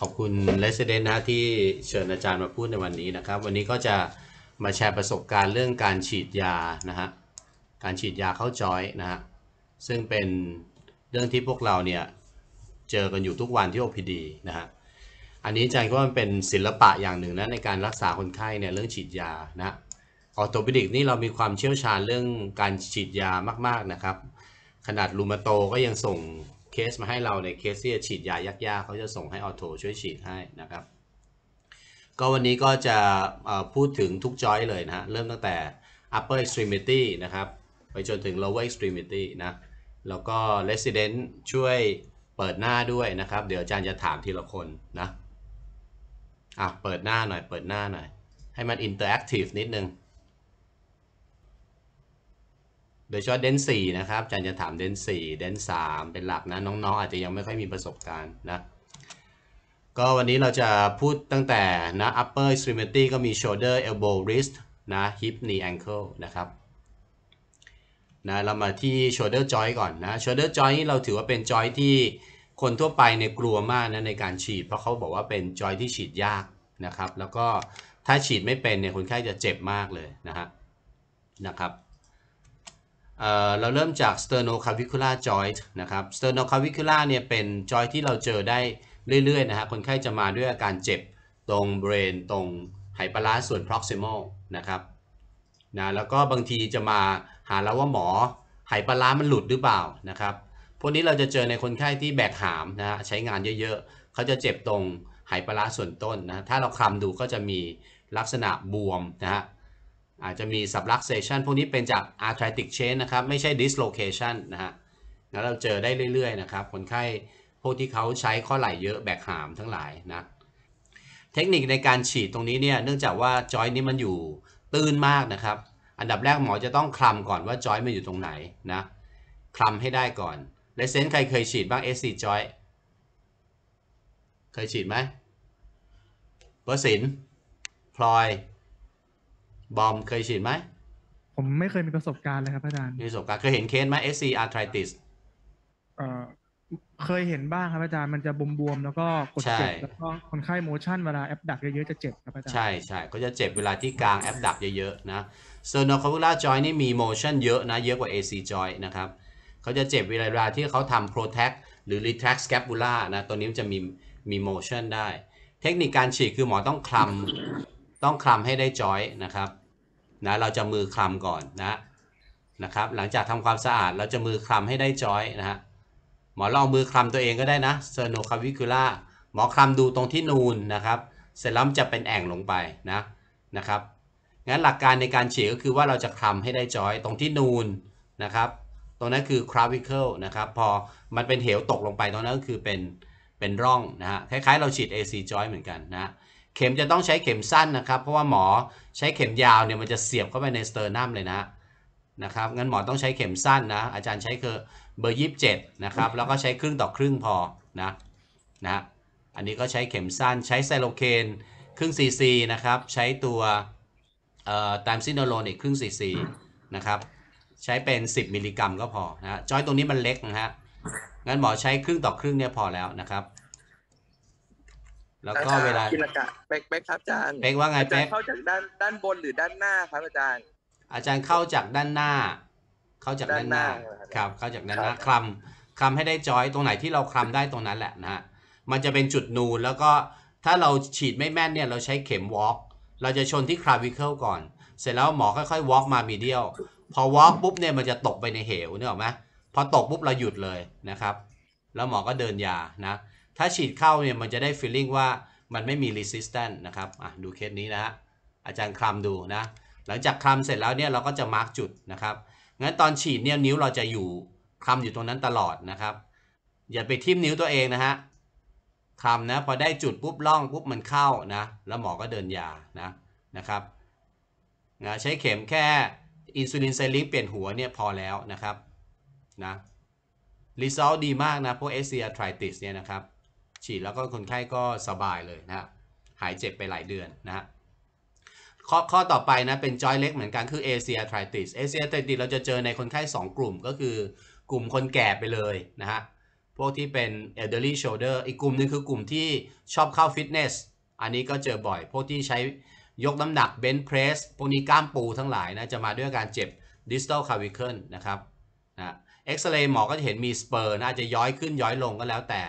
ขอบคุณเลสเดนนะที่เชิญอาจารย์มาพูดในวันนี้นะครับ วันนี้ก็จะมาแชร์ประสบการณ์เรื่องการฉีดยานะฮะ การฉีดยาเข้าจอยนะฮะ ซึ่งเป็นเรื่องที่พวกเราเนี่ยเจอกันอยู่ทุกวันที่ OPD นะฮะอันนี้อาจารย์ก็มันเป็นศิลปะอย่างหนึ่งนะ ในการรักษาคนไข้เนี่ยเรื่องฉีดยานะออโตปิดิกนี่เรามีความเชี่ยวชาญเรื่องการฉีดยามากๆนะครับขนาดลูมาโตก็ยังส่งเคสมาให้เราในเคสที่จะฉีดยายากๆ เขาจะส่งให้ออโตช่วยฉีดให้นะครับ ก็วันนี้ก็จะพูดถึงทุกจอยเลยนะเริ่มตั้งแต่ upper extremity นะครับ ไปจนถึง lower extremity นะ แล้วก็ resident ช่วยเปิดหน้าด้วยนะครับ เดี๋ยวอาจารย์จะถามทีละคนนะอ่ะเปิดหน้าหน่อย เปิดหน้าหน่อย ให้มัน interactive นิดนึงดยเฉพาะเดนสี่นะครับอาจารย์จะถามเดนสี่เดนสามเป็นหลักนะน้อง ๆ อาจจะยังไม่ค่อยมีประสบการณ์นะก็วันนี้เราจะพูดตั้งแต่นะ upper extremity ก็มี shoulder elbow wrist นะ hip knee ankle นะครับนะเรามาที่ shoulder joint ก่อนนะ shoulder joint เราถือว่าเป็น joint ที่คนทั่วไปในกลัวมากนะในการฉีด เพราะเขาบอกว่าเป็น joint ที่ฉีดยากนะครับ แล้วก็ถ้าฉีดไม่เป็นเนี่ยคนไข้จะเจ็บมากเลยนะฮะนะครับเราเริ่มจาก sternoclavicular joint นะครับ sternoclavicular เนี่ยเป็นจอยที่เราเจอได้เรื่อยๆนะฮะคนไข้จะมาด้วยอาการเจ็บตรงเบรนตรงไหปลาส่วน proximal นะครับนะแล้วก็บางทีจะมาหาเราว่าหมอไหปลามันหลุดหรือเปล่านะครับ พวกนี้เราจะเจอในคนไข้ที่แบกหามนะฮะใช้งานเยอะๆ เขาจะเจ็บตรงไหปลาส่วนต้นนะ ถ้าเราคลำดูก็จะมีลักษณะบวมนะฮะอาจจะมี subluxation พวกนี้เป็นจาก arthritic change นะครับ ไม่ใช่ dislocation นะฮะแล้วเราเจอได้เรื่อยๆ นะครับ คนไข้พวกที่เขาใช้ข้อไหล่เยอะแบกหามทั้งหลายนะ เทคนิคในการฉีดตรงนี้เนี่ย เนื่องจากว่าจอยนี้มันอยู่ตื้นมากนะครับ อันดับแรกหมอจะต้องคลำก่อนว่าจอยมันอยู่ตรงไหนนะ คลำให้ได้ก่อนเลเซนใครเคยฉีดบ้าง SC จอยเคยฉีดไหมเบอร์สินพลอยบอมเคยฉีดไหม ผมไม่เคยมีประสบการณ์เลยครับอาจารย์ มีประสบการณ์เคยเห็นเคสไหม SC arthritis เออเคยเห็นบ้างครับอาจารย์มันจะบวมๆแล้วก็กดเจ็บแล้วก็คนไข้โมชั่นเวลาแอปดักเยอะๆจะเจ็บครับอาจารย์ ใช่ใช่ก็จะเจ็บเวลาที่กลางแอปดักเยอะๆนะโซ n o ค o v บูล่าจอยนี่มีโมชั่นเยอะนะเยอะกว่า AC j o i นะครับเขาจะเจ็บเวลาที่เขาทำ protect หรือ retract scapula นะตัวนี้มันจะมีมีโมชั่นได้ เทคนิคการฉีดคือหมอต้องคลต้องคลำให้ได้จอยนะครับนะเราจะมือคลำก่อนนะนะครับหลังจากทำความสะอาดเราจะมือคลำให้ได้จอยนะฮะหมอลองมือคลำตัวเองก็ได้นะเซโนคาวิคูล่าหมอคลำดูตรงที่นูนนะครับ เสร็จแล้วจะเป็นแอ่งลงไปนะนะครับงั้นหลักการในการฉีดก็คือว่าเราจะคลำให้ได้จอยตรงที่นูนนะครับ ตรงนั้นคือคราวิเคิลนะครับพอมันเป็นเหวตกลงไปตรงนั้นก็คือเป็นเป็นร่องนะฮะคล้ายๆ เราฉีด AC จอยเหมือนกันนะเข็มจะต้องใช้เข็มสั้นนะครับ เพราะว่าหมอใช้เข็มยาวเนี่ยมันจะเสียบเข้าไปในสเตอร์นัมเลยนะนะครับงั้นหมอต้องใช้เข็มสั้นนะอาจารย์ใช้คือเบอร์ยี่สิบเจ็ดนะครับแล้วก็ใช้ครึ่ง ต่อครึ่งพอนะนะอันนี้ก็ใช้เข็มสั้นใช้ไซโลเคนครึ่งซีซีนะครับ ใช้ตัวเอ่อตามซิโนโลนอีกครึ่งซีซีนะครับใช้เป็น 10มิลลิกรัมก็พอนะจอยตรงนี้มันเล็กนะฮะงั้นหมอใช้ครึ่งต่อครึ่งเนี่ยพอแล้วนะครับแล้วก็เวลาเป๊กเป๊กครับอาจารย์เป๊กว่าไงเป๊กเข้าจากด้านด้านบนหรือด้านหน้าครับอาจารย์ อาจารย์เข้าจากด้านหน้าเข้าจากด้านหน้าครับเข้าจากด้านหน้าคลำคลำให้ได้จอยตรงไหนที่เราคลำได้ตรงนั้นแหละนะฮะมันจะเป็นจุดนูนแล้วก็ถ้าเราฉีดไม่แม่นเนี่ย เราใช้เข็มวอล์กเราจะชนที่คลาวิเคิลก่อน เสร็จแล้วหมอค่อยๆวอล์กมามีเดียลพอวอล์กปุ๊บเนี่ยมันจะตกไปในเหวเนี่ยหรอไหมพอตกปุ๊บเราหยุดเลยนะครับ แล้วหมอก็เดินยานะถ้าฉีดเข้าเนี่ยมันจะได้ฟีลลิ่งว่ามันไม่มีรีสิสแตน c นะครับอ่ะดูเคสนี้นะฮะอาจารย์คลำดูนะ หลังจากคลำเสร็จแล้วเนี่ยเราก็จะมาร์กจุดนะครับ งั้นตอนฉีดเนี่ยนิ้วเราจะอยู่ คลำอยู่ตรงนั้นตลอดนะครับ อย่าไปทิ่มนิ้วตัวเองนะฮะคลำนะพอได้จุดปุ๊บล่อง ปุ๊บมันเข้านะแล้วหมอก็เดินยานะนะครับนะใช้เข็มแค่อินซูลินไซลิงเปลี่ยนหัวเนี่ยพอแล้วนะครับนะรีซอลดีมากนะพวกเอเซียทริติสเนี่ยนะครับฉีดแล้วก็คนไข้ก็สบายเลยนะหายเจ็บไปหลายเดือนนะครับข้อข้อต่อไปนะเป็นจอยเล็กเหมือนกันคือเอเชียไทติส เอเชียไทติสเราจะเจอในคนไข้2กลุ่มก็คือกลุ่มคนแก่ไปเลยนะฮะ พวกที่เป็น elderly shoulder อีกกลุ่มนึงคือกลุ่มที่ชอบเข้าฟิตเนส อันนี้ก็เจอบ่อย พวกที่ใช้ยกน้ำหนักเบนท์เพรส พวกนี้กล้ามปูทั้งหลายนะ จะมาด้วยการเจ็บ distal clavicle นะครับนะเอ็กซเรย์หมอก็จะเห็นมีสเปอร์นะจะย้อยขึ้นย้อยลงก็แล้วแต่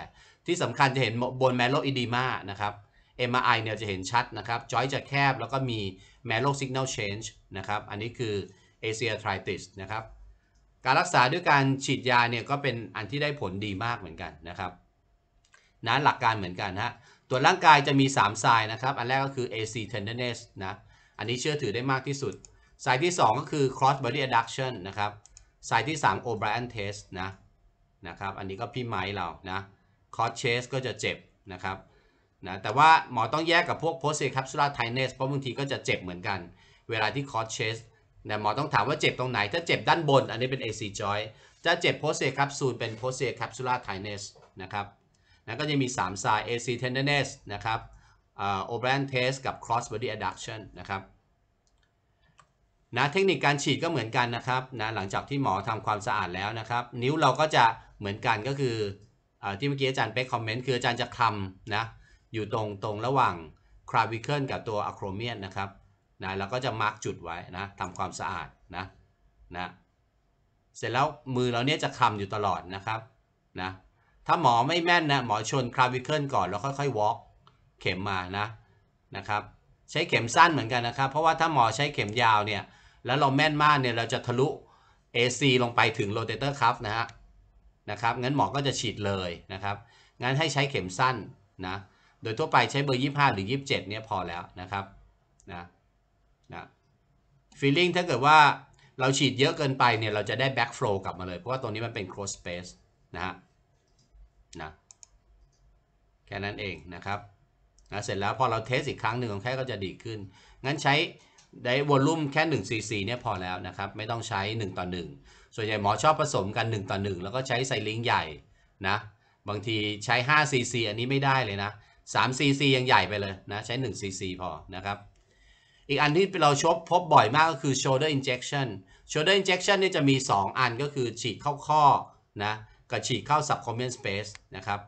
ที่สำคัญจะเห็นบนแมลโลอิดีมานะครับ MRI เนี่ยจะเห็นชัดนะครับ จอยจะแคบแล้วก็มีแมลโลสิกเนลเชนจ์นะครับ อันนี้คือเอเซียทริติสนะครับ การรักษาด้วยการฉีดยาเนี่ยก็เป็นอันที่ได้ผลดีมากเหมือนกันนะครับนะหลักการเหมือนกันฮะตัวร่างกายจะมี3ทรายนะครับ อันแรกก็คือ AC tenderness นะ อันนี้เชื่อถือได้มากที่สุดสายที่ 2 ก็คือ cross body adduction นะครับสายที่ 3 O'Brien test นะ นะครับ อันนี้ก็พี่ไม้เรานะคอร์เชสก็จะเจ็บนะครับนะแต่ว่าหมอต้องแยกกับพวกโพสเซคัปซูลาไทเนสเพราะบางทีก็จะเจ็บเหมือนกัน เวลาที่คอร์เชสนะหมอต้องถามว่าเจ็บตรงไหน ถ้าเจ็บด้านบน อันนี้เป็น AC joint จะเจ็บโพสเซคัปซูลเป็นโพสเซคัปซูลาไทเนสนะครับนะก็จะมี3สาย AC tenderness นะครับโอเบรนเทสกับ cross body adduction นะครับนะเทคนิคการฉีดก็เหมือนกันนะครับนะหลังจากที่หมอทำความสะอาดแล้วนะครับ นิ้วเราก็จะเหมือนกันก็คือที่เมื่อกี้อาจารย์เป๊กคอมเมนต์ คืออาจารย์จะคลำนะอยู่ตรงตรงระหว่างคราวิเคิลกับตัวอะโครเมียนนะครับนะแล้วก็จะมาร์กจุดไว้นะทำความสะอาดนะนะเสร็จแล้วมือเราเนี่ยจะคลำอยู่ตลอดนะครับนะถ้าหมอไม่แม่นนะหมอชนคราวิเคิลก่อน แล้วค่อยๆวอล์กเข็มมานะนะครับใช้เข็มสั้นเหมือนกันนะครับ เพราะว่าถ้าหมอใช้เข็มยาวเนี่ยแล้วเราแม่นมากเนี่ยเราจะทะลุ AC ลงไปถึงโรเตเตอร์คัฟนะฮะนะครับงั้นหมอก็จะฉีดเลยนะครับงั้นให้ใช้เข็มสั้นนะโดยทั่วไปใช้เบอร์ 25 หรือ 27เนี่ยพอแล้วนะครับนะนะฟีลลิ่งถ้าเกิดว่าเราฉีดเยอะเกินไปเนี่ยเราจะได้แบ็กโฟล์กลับมาเลย เพราะว่าตรงนี้มันเป็น c l o สเปซนะฮะนะแค่นั้นเองนะครับนะเสร็จแล้วพอเราเทสอีกครั้งหนึ่งของแค่ก็จะดีขึ้นงั้นใช้ได้วอลลุ่มแค่1 cc เนี่ยพอแล้วนะครับ ไม่ต้องใช้ 1 ต่อ 1 ส่วนใหญ่หมอชอบผสมกัน 1 ต่อ 1 แล้วก็ใช้ไซลิงใหญ่นะ บางทีใช้5 cc อันนี้ไม่ได้เลยนะ3 cc ยังใหญ่ไปเลยนะใช้1 cc พอนะครับ อีกอันที่เราชบพบบ่อยมากก็คือ shoulder injection shoulder injection นี่จะมี 2 อันก็คือฉีดเข้าข้อนะกับฉีดเข้า subcomian space นะครับ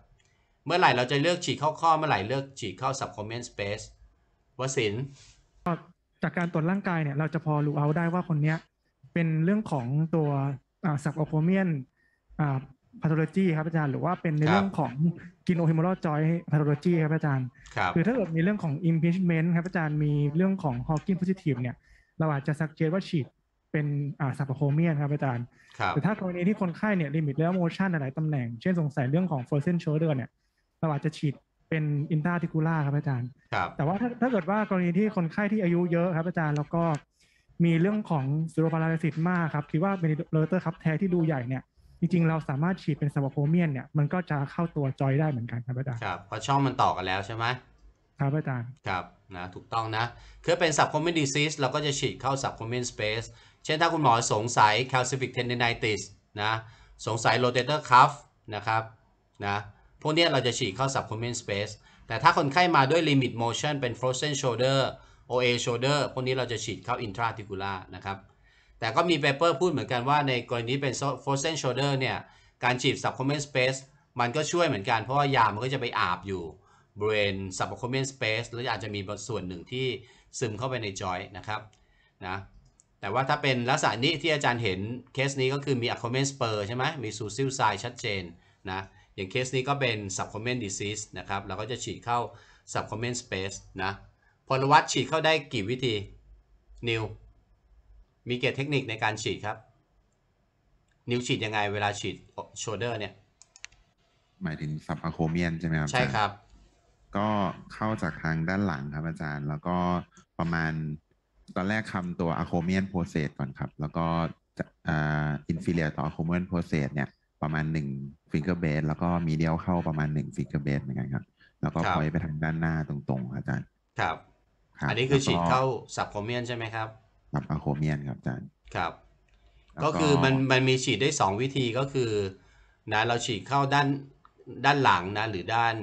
เมื่อไหร่เราจะเลือกฉีดเข้าข้อเมื่อไหร่เลือกฉีดเข้า subcomian space วสินจากการตรวจร่างกายเนี่ยเราจะพอรู้เอาได้ว่าคนเนี้ยเป็นเรื่องของตัวสับโอโคเมียนพาโทโลจีครับอาจารย์หรือว่าเป็นในเรื่องของกินโอฮิมอลจอยพาโทโลจีครับอาจารย์คือถ้าเกิดมีเรื่องของอิมพ a ชเมนต์ครับอาจารย์มีเรื่องของฮอกกิ n g p o s i t i v เนี่ยเราอาจจะสักเจตว่าฉีดเป็นสับโคเมียนครับอาจารย์แต่ถ้ากรณีที่คนไข้เนี่ยลิมิตแล้วโมชั่นหลายตำแหน่งเช่นสงสัยเรื่องของ f เซนเชอร์เดอร์เนี่ยเราอาจจะฉีดเป็นอินทาติคูล่าครับอาจารย์ครับแต่ว่าถ้าถ้าเกิดว่ากรณีที่คนไข้ที่อายุเยอะครับอาจารย์แล้วก็มีเรื่องของซูโรพาราซิตมากครับ คิดว่าเบนิเลเตอร์ครับแท้ที่ดูใหญ่เนี่ยจริงๆเราสามารถฉีดเป็นสวโพเมียนเนี่ยมันก็จะเข้าตัวจอยได้เหมือนกันครับอาจารย์ครับเพราะช่องมันต่อกันแล้วใช่ไหม ครับอาจารย์ครับนะถูกต้องนะคือเป็น s u b โพเม o n d i s e a s เราก็จะฉีดเข้าซับโพเม o n space เช่นถ้าคุณหมอสงสัย calcific t นเ d นไนติสนะ สงสัยรเตเตอร์คัฟนะครับนะพวกนี้เราจะฉีดเข้า subcumbent space แต่ถ้าคนไข้มาด้วย limit motion เป็น frozen shoulder OA shoulder พวกนี้เราจะฉีดเข้า intra-articular นะครับ แต่ก็มี paper พูดเหมือนกันว่าในกรณีเป็น frozen shoulder เนี่ยการฉีด subcumbent space มันก็ช่วยเหมือนกันเพราะว่ายามันก็จะไปอาบอยู่บริเวณ subcumbent space หรืออาจจะมีส่วนหนึ่งที่ซึมเข้าไปในจอยนะครับนะแต่ว่าถ้าเป็นลักษณะนี้ที่อาจารย์เห็นเคสนี้ก็คือมี a c c u m b e n เ spur ใช่ไหมมี s u ซ i l sign ชัดเจนนะอย่างเคสนี้ก็เป็น s u b c o m m e n disease นะครับเราก็จะฉีดเข้า s u b c o m m e n space นะพลวัตฉีดเข้าได้กี่วิธี นิวมีเกตเทคนิคในการฉีดครับ นิวฉีดยังไงเวลาฉีดโชเดอร์เนี่ยหมายถึงซับอะโคเมียนใช่ไหมครับ ใช่ครับ ก็เข้าจากทางด้านหลังครับอาจารย์ แล้วก็ประมาณตอนแรกคำตัวอะโคเมียนโพเซสก่อนครับ แล้วก็อินฟิเลียต่ออะโคเมียนโพเซสเนี่ยประมาณหนึ่งฟิงเกอร์เบสแล้วก็มีเดียวเข้าประมาณหนึ่งฟิงเกอร์เบสเหมือนกันครับ แล้วก็พอยไปทางด้านหน้าตรงๆ อาจารย์ครับอันนี้คือฉีดเข้าสับโคเมียนใช่ไหมครับสับอะโคเมียนครับอาจารย์ครับ ก็คือมันมันมีฉีดได้สองวิธีก็คือนะเราฉีดเข้าด้านด้านหลังนะหรือด้าน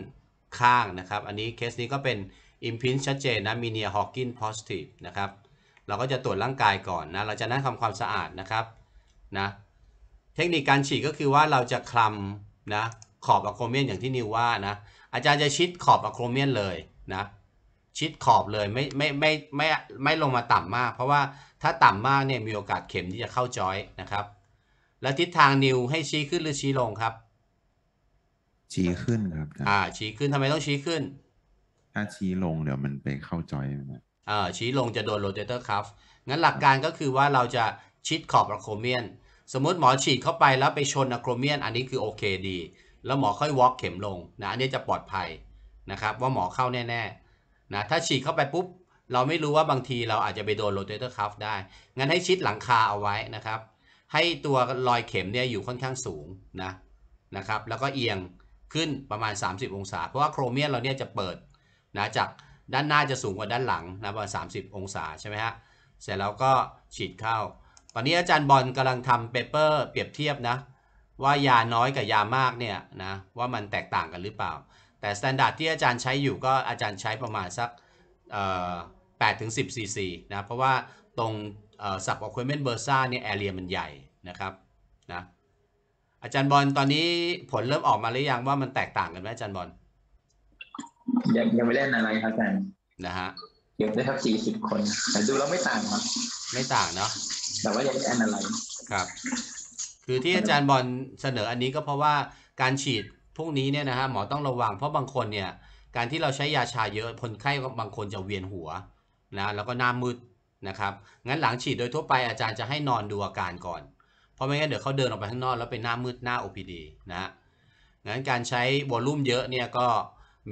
ข้างนะครับ อันนี้เคสนี้ก็เป็นอิมพินชัดเจนนะมีเนียฮอกกินโพสิีฟนะครับ เราก็จะตรวจร่างกายก่อนนะเราจะนั่งทำความสะอาดนะครับนะเทคนิคการฉีดก็คือว่าเราจะคลำนะขอบอะโครเมียนอย่างที่นิวว่านะอาจารย์จะชิดขอบอะโครเมียนเลยนะชิดขอบเลยไม่ไม่ไม่ไม่ไม่ลงมาต่ำมาก เพราะว่าถ้าต่ำมากเนี่ยมีโอกาสเข็มที่จะเข้าจอยนะครับ แล้วทิศทางนิวให้ชี้ขึ้นหรือชี้ลงครับ ชี้ขึ้นครับอ่าชี้ขึ้นทำไมต้องชี้ขึ้นถ้าชี้ลงเดี๋ยวมันไปเข้าจอยนะอ่าชี้ลงจะโดนโรเตเตอร์คัฟงั้นหลักการก็คือว่าเราจะชิดขอบอะโครเมียนสมมติหมอฉีดเข้าไปแล้วไปชนอะโครเมียนอันนี้คือโอเคดี แล้วหมอค่อยวอล์กเข็มลงนะอันนี้จะปลอดภัยนะครับว่าหมอเข้าแน่ๆนะถ้าฉีดเข้าไปปุ๊บ เราไม่รู้ว่าบางทีเราอาจจะไปโดนโรเตเตอร์คัฟได้ งั้นให้ชิดหลังคาเอาไว้นะครับ ให้ตัวรอยเข็มเนี่ยอยู่ค่อนข้างสูงนะนะครับแล้วก็เอียงขึ้นประมาณ 30 องศา เพราะว่าโครเมียนเราเนี่ยจะเปิดนะจากด้านหน้าจะสูงกว่าด้านหลังนะประมาณ30 องศาใช่ไหมฮะเสร็จแล้วก็ฉีดเข้าตอนนี้อาจารย์บอลกำลังทำเปเปอร์ เปรียบเทียบนะ ว่ายาน้อยกับยามากเนี่ยนะ ว่ามันแตกต่างกันหรือเปล่า แต่สแตนดาร์ดที่อาจารย์ใช้อยู่ก็อาจารย์ใช้ประมาณสักแปดถึงสิบซีซีนะ เพราะว่าตรงสับออควิเมนเบอร์ซ่าเนี่ยแอเรีย มันใหญ่นะครับนะอาจารย์บอลตอนนี้ผลเริ่มออกมาหรือยังว่ามันแตกต่างกันไหมอาจารย์บอลยังยังไม่เล่นอะไรครับอาจารย์นะฮะยวได้ครับสี่สิบคนแต่ดูแล้วไม่ต่างครับไม่ต่างเนาะแต่ว่ายังไม่ a n a l y z ครับคือที่อาจารย์บอลเสนออันนี้ก็เพราะว่าการฉีดพวกนี้เนี่ยนะฮะหมอต้องระวังเพราะบางคนเนี่ยการที่เราใช้ยาชาเยอะคนไข้บางคนจะเวียนหัวนะแล้วก็หน้ามืดนะครับงั้นหลังฉีดโดยทั่วไปอาจารย์จะให้นอนดูอาการก่อน เพราะไม่งั้นเดี๋ยวเขาเดินออกไปข้างนอกแล้วไปหน้ามืดหน้า OPD นะงั้นการใช้วอลลุ่มเยอะเนี่ยก็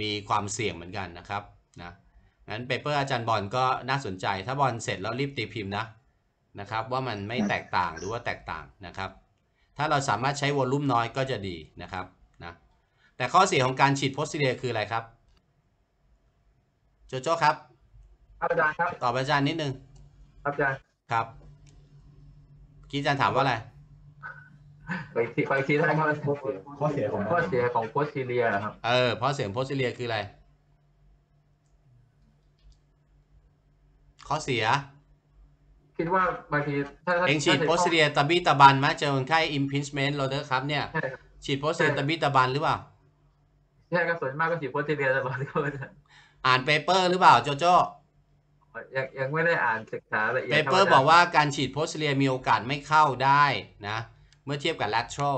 มีความเสี่ยงเหมือนกันนะครับนะงั้นเปเปอร์อาจารย์บอลก็น่าสนใจ ถ้าบอลเสร็จแล้วรีบตีพิมพ์นะนะครับว่ามันไม่แตกต่างหรือว่าแตกต่างนะครับ ถ้าเราสามารถใช้วอลลุ่มน้อยก็จะดีนะครับนะ แต่ข้อเสียของการฉีดโพสติเดียคืออะไรครับ โจโจ้ครับอาจารย์ครับตอบอาจารย์นิดนึงครับอาจารย์ครับกี้อาจารย์ถามว่าอะไรไปคีไปีได้ครับข้อเสียของข้อเสียของโพสติเดียครับเออข้อเสียงโพสติเดียคืออะไรข้อเสียคิดว่าบางทีถ้าเองฉีดโพสเตียตาบีตาบันไหมเจอคนไข้อิมพิสเมนต์โรเดอร์ครับเนี่ยฉีดโพสเตียตาบีตาบันหรือเปล่าใช่ก็ส่วนมากก็ฉีดโพสเตียตาบันก็อ่านเปเปอร์หรือเปล่าโจโจ้ยังยังไม่ได้อ่านศึกษาละเอียดเปเปอร์ บอกว่าการฉีดโพสเตียมีโอกาสไม่เข้าได้นะ เมื่อเทียบกับแ a ต e r a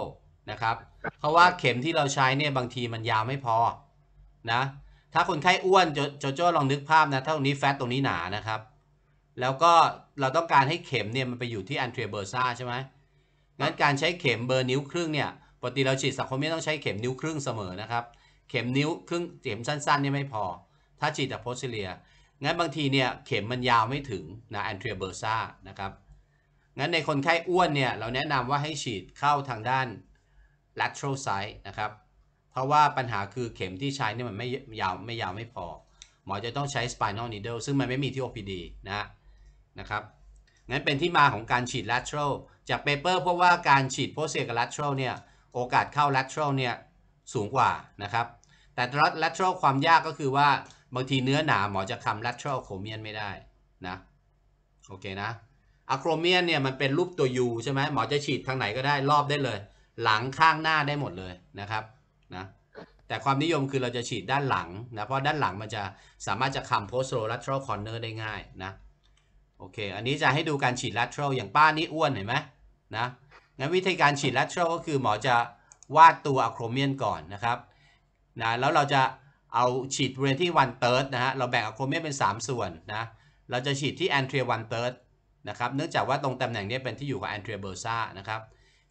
นะครับเพราะว่าเข็มที่เราใช้เนี่ยบางทีมันยาวไม่พอนะ ถ้าคนไข้อ้วนโจโจ้ลองนึกภาพนะถ้าตรงนี้แฟตตรงนี้หนานะครับแล้วก็เราต้องการให้เข็มเนี่ยมันไปอยู่ที่อันเทรเบอร์ซาใช่ไหมงั้นการใช้เข็มเบอร์นิ้วครึ่งเนี่ยปกติเราฉีดสักคมไม่ต้องใช้เข็มนิ้วครึ่งเสมอนะครับ เข็มนิ้วครึ่งเข็มสั้นๆเนี่ยไม่พอ ถ้าฉีดแต่โพสเลียงั้นบางทีเนี่ยเข็มมันยาวไม่ถึงนะแอนเทรเบอร์ซานะครับ งั้นในคนไข้อ้วนเนี่ยเราแนะนำว่าให้ฉีดเข้าทางด้าน lateral side นะครับ เพราะว่าปัญหาคือเข็มที่ใช้เนี่ยมันไม่ยาวไม่ยาวไม่พอ หมอจะต้องใช้ spinal needle ซึ่งมันไม่มีที่ OPD นะนะครับ งั้นเป็นที่มาของการฉีด lateral จากเปเปอร์เพราะว่าการฉีดโพสเซกับ lateral เนี่ยโอกาสเข้า lateral เนี่ยสูงกว่านะครับ แต่ lateral ความยากก็คือว่า บางทีเนื้อหนาหมอจะคำ lateral acromion ไม่ได้นะโอเคนะ acromion เนี่ยมันเป็นรูปตัว U ใช่ไหมหมอจะฉีดทางไหนก็ได้รอบได้เลย หลังข้างหน้าได้หมดเลยนะครับนะแต่ความนิยมคือเราจะฉีดด้านหลังนะเพราะด้านหลังมันจะสามารถจะคำ post lateral corner ได้ง่ายนะโอเค อันนี้จะให้ดูการฉีด lateral อย่างป้านี่อ้วนเห็นไหมนะงั้นวิธีการฉีด lateral ก็คือหมอจะวาดตัวอะโครเมียนก่อนนะครับ นะ แล้วเราจะเอาฉีดบริเวณที่ one third นะฮะ เราแบ่งอะโครเมียนเป็น 3 ส่วนนะ เราจะฉีดที่ anterior one third นะครับ เนื่องจากว่าตรงตำแหน่งนี้เป็นที่อยู่ของ anterior bursa นะครับ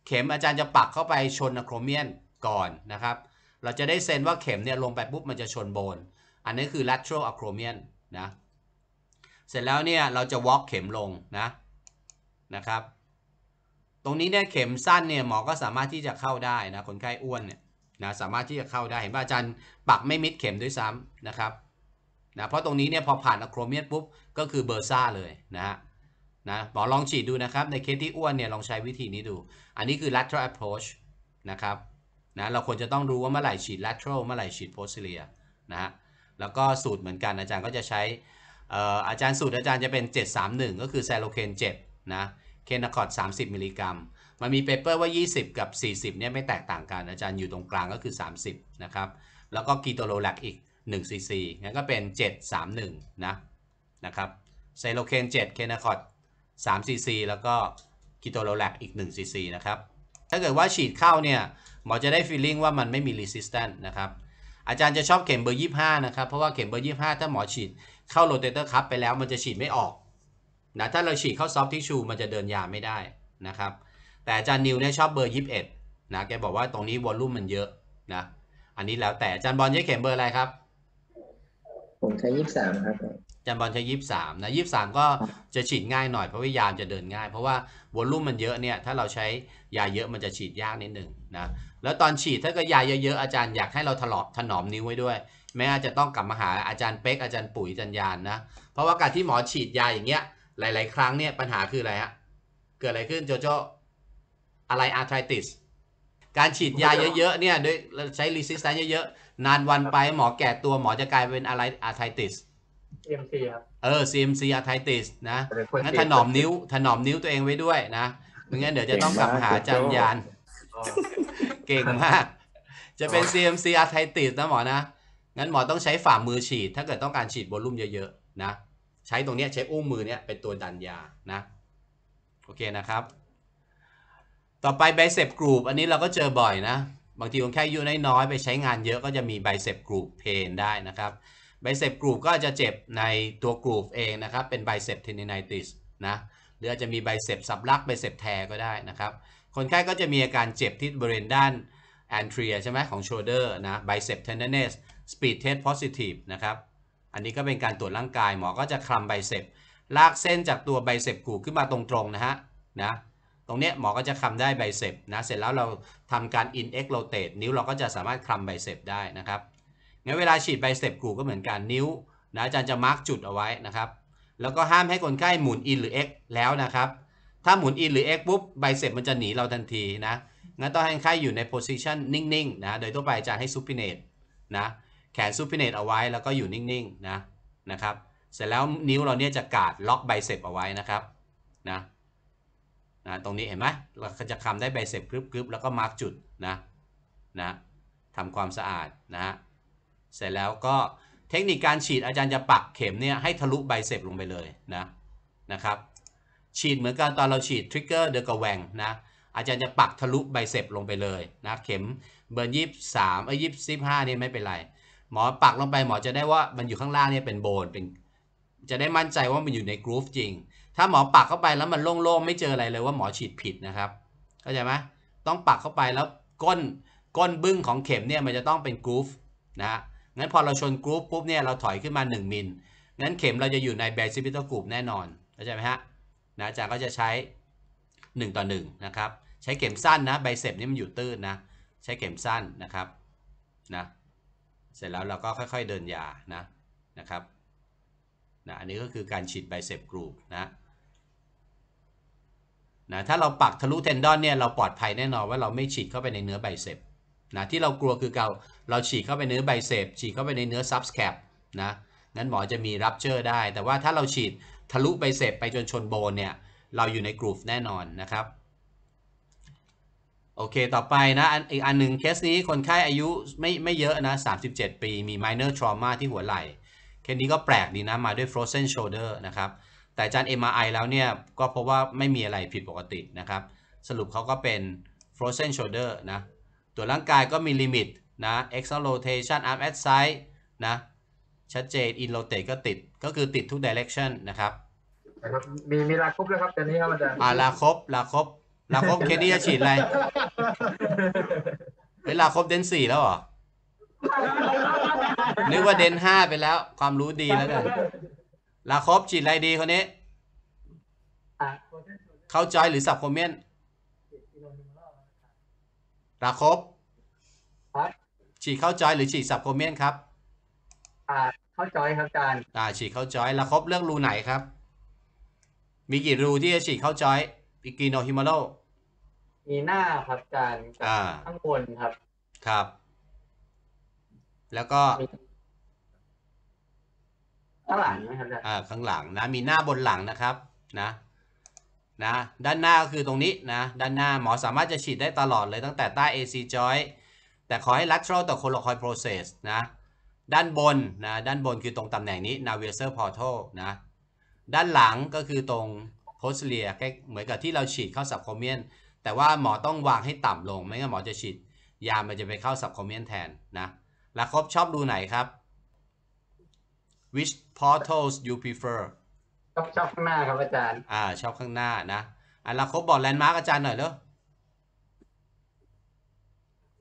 เข็มอาจารย์จะปักเข้าไปชนอะโครเมียนก่อนนะครับ เราจะได้เซนว่าเข็มเนี่ยลงไปปุ๊บมันจะชนโบน อันนี้คือ lateral acromion นะเสร็จแล้วเนี่ยเราจะวอล์กเข็มลงนะนะครับ ตรงนี้เนี่ยเข็มสั้นเนี่ยหมอก็สามารถที่จะเข้าได้นะคนไข้อ้วนเนี่ยนะสามารถที่จะเข้าได้เห็นว่าอาจารย์ปักไม่มิดเข็มด้วยซ้ำนะครับนะเพราะตรงนี้เนี่ยพอผ่านอะโครเมียตปุ๊บก็คือเบอร์ซ่าเลยนะฮะนะหมอลองฉีดดูนะครับ ในเคสที่อ้วนเนี่ยลองใช้วิธีนี้ดู อันนี้คือ lateral approach นะครับนะเราควรจะต้องรู้ว่าเมื่อไหร่ฉีด lateral เมื่อไหร่ฉีด posterior นะฮะแล้วก็สูตรเหมือนกันอาจารย์ก็จะใช้อาจารย์สูตรอาจารย์จะเป็น 731 ก็คือไซโลเคน7นะเคนคอร์ด30มิลลิกรัมมันมีเปเปอร์ว่า 20 กับ 40เนี่ยไม่แตกต่างกัน อาจารย์อยู่ตรงกลางก็คือ 30นะครับแล้วก็กีโตโลแลกอีก1 cc งั้นก็เป็น 731นะนะครับไซโลเคน7เคนคอร์ด3 cc แล้วก็กีโตโลแลกอีก1 cc นะครับถ้าเกิดว่าฉีดเข้าเนี่ยหมอจะได้ฟีลลิ่งว่ามันไม่มีรีสิสแตนนะครับอาจารย์จะชอบเข็มเบอร์ 25 นะครับเพราะว่าเข็มเบอร์25ถ้าหมอฉีดเข้าโรเตเตอร์คัพไปแล้วมันจะฉีดไม่ออกนะถ้าเราฉีดเข้าซอฟทิชชูมันจะเดินยาไม่ได้นะครับแต่อาจารย์ นิวเนี่ยชอบเบอร์ 21นะแกบอกว่าตรงนี้วอลลุ่มมันเยอะนะอันนี้แล้วแต่อาจารย์บอลใช้เข็มเบอร์อะไรครับ ผมใช้ 23 ครับจานบอลใช้23นะ23 ก็จะฉีดง่ายหน่อยเพราะว่ายามจะเดินง่าย เพราะว่าวอลลุ่มมันเยอะเนี่ยถ้าเราใช้ยาเยอะมันจะฉีดยากนิดหนึ่งนะแล้วตอนฉีดถ้าเกิดยาเยอะๆ อาจารย์อยากให้เราถลอกถนอมนิ้วไว้ด้วยม่อาจะต้องกลับมาหาอาจารย์เป๊กอาจารย์ปุ๋ยอาจารย์ยานนะ เพราะว่าการที่หมอฉีดยาอย่างเงี้ยหลายๆครั้งเนี่ย ปัญหาคืออะไรฮะ เกิดอะไรขึ้น โจโจอะไรอาร์ไทติสการฉีดยาเยอะๆเนี่ยด้วยใช้รีซิสแตนเยอะๆ นานวันไปหมอแก่ตัวหมอจะกลายเป็นอะไรอาร์ไทติส CMC ครับ เออ CMC อาร์ไทติสนะงั้นถนอมนิ้วถนอมนิ้วตัวเองไว้ด้วยนะไม่งั้นเดี๋ยวจะต้องกลับหาจันยานเก่งมากจะเป็น CMC อาร์ไทติสนะหมอนะงั้นหมอต้องใช้ฝ่ามือฉีด ถ้าเกิดต้องการฉีดวอลลุ่มเยอะๆนะ ใช้ตรงนี้ใช้อุ้งมือเนี่ยเป็นตัวดันยา นะ โอเคนะครับ ต่อไปไบเซปกรูปอันนี้เราก็เจอบ่อยนะ บางทีคนแค่ยุน้อยๆ ไปใช้งานเยอะก็จะมีไบเซปกรูปเพนได้นะครับไบเซปกรูปก็จะเจ็บในตัวกรูปเองนะครับ เป็นไบเซปเทนิไนติสนะหรืออาจจะมีไบเซปสับลักไบเซปแทก็ได้นะครับ คนไข้ก็จะมีอาการเจ็บที่บริเวณด้านแอนเทรียใช่ไหมของโชเดอร์นะไบเซปเทนเนส speed test positive นะครับ อันนี้ก็เป็นการตรวจร่างกายหมอ ก็จะคลำไบเซปลากเส้นจากตัวไบเซปกูขึ้นมาตรง ๆ นะฮะนะตรงเนี้ยหมอ ก็จะคลำได้ไบเซปนะเสร็จแล้วเราทำการ in x rotate นิ้วเราก็จะสามารถคลำไบเซปได้นะครับงั้นเวลาฉีดไบเซปกูก็เหมือนกันนิ้วนะอาจารย์จะมาร์กจุดเอาไว้นะครับ แล้วก็ห้ามให้คนไข้หมุน in หรือ x แล้วนะครับ ถ้าหมุน in หรือ x ปุ๊บไบเซปมันจะหนีเราทันทีนะงั้นต้องให้คนไข้อยู่ในโพซิชันนิ่งๆนะโดยทั่วไปจะให้ซู p ิเนตนะแขนซูพิเนตเอาไว้แล้วก็อยู่นิ่งๆนะนะครับเสร็จแล้วนิ้วเราเนี่ยจะกาดล็อกไบเซปเอาไว้นะครับนะนะตรงนี้เห็นไหมเราจะคำได้ไบเซปกรึบๆแล้วก็มาร์กจุดนะนะทำความสะอาดนะฮะเสร็จแล้วก็เทคนิคการฉีดอาจารย์จะปักเข็มเนี่ยให้ทะลุไบเซปลงไปเลยนะนะครับฉีดเหมือนกันตอนเราฉีดทริกเกอร์เดอะกระแวงนะอาจารย์จะปักทะลุไบเซปลงไปเลยนะเข็มเบอร์ยี่สามเอ้ยยี่สิบห้านี่ไม่เป็นไรหมอปักลงไปหมอจะได้ว่ามันอยู่ข้างล่างเนี่ยเป็นโบนเป็นจะได้มั่นใจว่ามันอยู่ในกรูฟจริง ถ้าหมอปักเข้าไปแล้วมันโล่ง ๆ ไม่เจออะไรเลยว่าหมอฉีดผิดนะครับเข้าใจไหมต้องปักเข้าไปแล้วก้นก้นบึ้งของเข็มเนี่ยมันจะต้องเป็นกรูฟนะงั้นพอเราชนกรูฟปุ๊บเนี่ยเราถอยขึ้นมา1มิลงั้นเข็มเราจะอยู่ในแบซิพิทกรูปแน่นอนเข้าใจไหมฮะนะจากก็จะใช้ 1 ต่อ1นะครับใช้เข็มสั้นนะไบเซปนี่มันอยู่ตื้นนะ ใช้เข็มสั้นนะครับนะเสร็จแล้วเราก็ค่อย ๆ เดินยา นะ นะครับ นะ อันนี้ก็คือการฉีดไบเซปกรูปนะ นะ ถ้าเราปักทะลุเทนดอนเนี่ยเราปลอดภัยแน่นอนว่าเราไม่ฉีดเข้าไปในเนื้อไบเซปนะ ที่เรากลัวคือเราเราฉีดเข้าไปเนื้อไบเซปฉีดเข้าไปในเนื้อซับสแคป นะนั้นหมอจะมีรับเชอร์ได้ แต่ว่าถ้าเราฉีดทะลุไบเซปไปจนชนโบนเนี่ย เราอยู่ในกรูฟแน่นอนนะครับโอเค ต่อไปนะอีกอันหนึ่งเคสนี้คนไข้อายุไม่ไม่เยอะนะ37 ปี มี minor trauma ที่หัวไหล่ เคสนี้ก็แปลกดีนะ มาด้วย frozen shoulder นะครับ แต่จาน MRI แล้วเนี่ยก็พบว่าไม่มีอะไรผิดปกตินะครับ สรุปเขาก็เป็น frozen shoulder นะ ตัวร่างกายก็มีลิมิตนะ external rotation arm at side นะชัดเจน in rotate ก็ติดก็คือติดทุก direction นะครับมีมีลาครบแล้วครับตอนนี้ครับอาจารย์อ่าลาครบลาครบลาครบเคดี่จะฉีดอะไร เวลาครบเดนสี่แล้วเหรอ นึกว่าเดนห้าไปแล้ว ความรู้ดีแล้วกันลาครบฉีดอะไรดีคนนี้เข้าจอยหรือสับคอมเมนต์ลาครบฉีดเข้าจอยหรือฉีดสับคอมเมนต์ครับเข้าจอยครับอาจารย์ฉีดเข้าจอยลาครบเลือกรูไหนครับ มีกี่รูที่จะฉีดเข้าจอยอีก่โนฮิมาโลมีหน้าครับจานกข้างบนครับ ครับ แล้วก็ ข้างหลังไหมครับอาจารย์อ่าข้างหลังนะ มีหน้าบนหลังนะครับ นะ นะ ด้านหน้าก็คือตรงนี้นะ ด้านหน้าหมอสามารถจะฉีดได้ตลอดเลยตั้งแต่ใต้ AC joint แต่ขอให้ lateral ต่อ coracoid process นะ ด้านบนนะ ด้านบนคือตรงตำแหน่งนี้ n a v i a r portal นะ ด้านหลังก็คือตรง posterior กเหมือนกับที่เราฉีดเข้า subcomian แต่ว่าหมอต้องวางให้ต่ำลงไม่งั้นหมอจะฉีดยามันจะไปเข้าสับคอมเมนต์แทนนะลาครบชอบดูไหนครับ which portals you prefer ชอบชอบข้างหน้าครับอาจารย์ อ่า ชอบข้างหน้านะอ่นลาครบบอกแลนด์มาร์กอาจารย์หน่อยเร็ว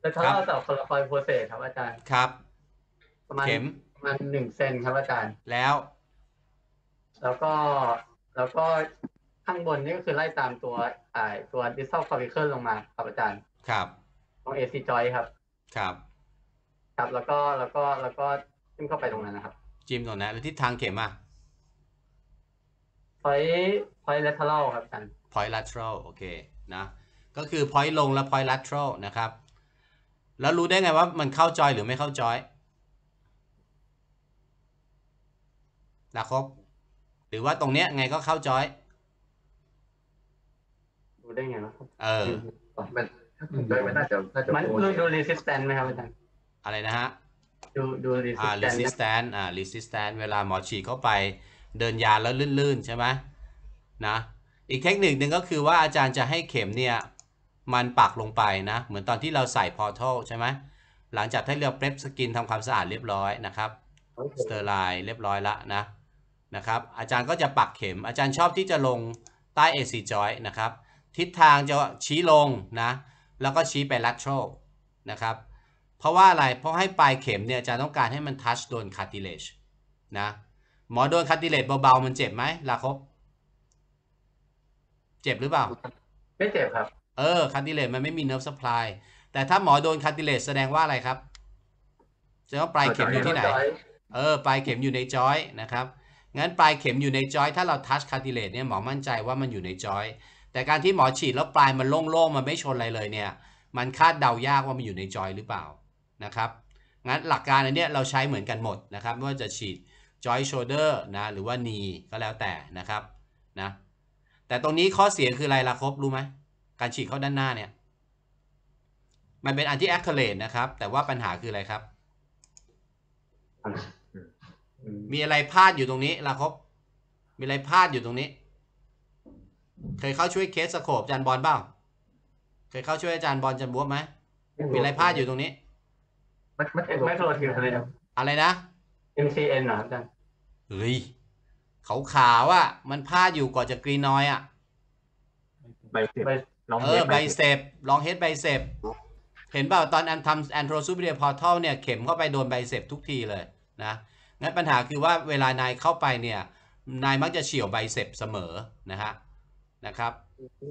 จะเท่ากับคอลคอยโปรเซสครับอาจารย์ ครับ ประมาณเข็มประมาณหนึ่งเซนครับอาจารย์แล้ว แล้วก็แล้วก็ข้างบนนี่ก็คือไล่ตามตัวอ่าตัวดิสซอลคอร์ติเคิลลงมาครับอาจารย์ ครับของเอซีจอยครับครับครับ แล้วก็แล้วก็แล้วก็จิ้มเข้าไปตรงนั้นนะครับ จิ้มตรงนั้นแล้วทิศทางเข็มอ่ะพอยพอยลัตเทอรัลครับอาจารย์พอยลัตเทอรัลโอเคนะก็คือพอยลงและพอยลัตเทอรัลนะครับ แล้วรู้ได้ไงว่ามันเข้าจอยหรือไม่เข้าจอยนะครับหรือว่าตรงเนี้ยไงก็เข้าจอยู้ได้ไงวะเออมันถ้าผมได้มันน่าจะน่าจะมันดูดูรีสิสแตนไหมครับอาจารย์ อะไรนะฮะ ดูดูรีสิสแตนอ่ารีสิสแตนอ่ารีสิสแตนเวลาหมอฉีดเข้าไปเดินยาแล้วลื่นๆใช่ไหมนะ อีกเทคนิคหนึ่งก็คือว่าอาจารย์จะให้เข็มเนี่ย มันปักลงไปนะ เหมือนตอนที่เราใส่พอร์ทัลใช่ไหมหลังจากที่เราเปรฟสกินทำความสะอาดเรียบร้อยนะครับ สเตอร์ไลน์เรียบร้อยละนะ นะครับ อาจารย์ก็จะปักเข็ม อาจารย์ชอบที่จะลงใต้ AC joint นะครับทิศทางจะชี้ลงนะ แล้วก็ชี้ไปลัตโชนะครับ เพราะว่าอะไร เพราะให้ปลายเข็มเนี่ยจะต้องการให้มันทัชโดนคาติเลชนะ หมอโดนคาติเลชเบาๆมันเจ็บไหมลาครบเจ็บหรือเปล่า ไม่เจ็บครับ เออคาติเลชมันไม่มีเนิร์ฟสปายแต่ถ้าหมอโดนคาติเลชแสดงว่าอะไรครับแสดงว่าปลายเข็มอยู่ที่ไหน เออ ปลายเข็มอยู่ในจอยนะครับ งั้นปลายเข็มอยู่ในจอย ถ้าเราทัชคาติเลชเนี่ยหมอมั่นใจว่ามันอยู่ในจอยแต่การที่หมอฉีดแล้วปลายมันโล่งๆ มันไม่ชนอะไรเลยเนี่ย มันคาดเดายากว่ามันอยู่ในจอยหรือเปล่านะครับงั้นหลักการอันเนี้ยเราใช้เหมือนกันหมดนะครับไม่ว่าจะฉีดจอยโชเดอร์นะหรือว่านีก็แล้วแต่นะครับนะแต่ตรงนี้ข้อเสียคืออะไรล่ะครับรู้ไหม การฉีดเข้าด้านหน้าเนี่ย มันเป็นอันที่แอคเคเลตนะครับ แต่ว่าปัญหาคืออะไรครับ มีอะไรพลาดอยู่ตรงนี้ล่ะครับมีอะไรพลาดอยู่ตรงนี้เคยเข้าช่วยเคสสโคบจันบอลเปล่า เคยเข้าช่วยอาจารย์บอลจันบัวไหม มีอะไรพลาดอยู่ตรงนี้ ไม่ไม่ไม่โทรทีเอยไรนะอะไรนะ MCN ออาจารย์เฮ้ยเขาขาวอ่ะมันพลาดอยู่ก่อนจะกรีนอยอ่ะใบเสเออใบเสพลองเฮดใบเสพเห็นเปล่าตอนแอนทำแอนโทรซูเบียพอร์ทัลเนี่ยเข็มเข้าไปโดนใบเสพทุกทีเลย นะ งั้นปัญหาคือว่าเวลานายเข้าไปเนี่ย นายมักจะเฉี่ยวใบเสพเสมอนะฮะนะครับ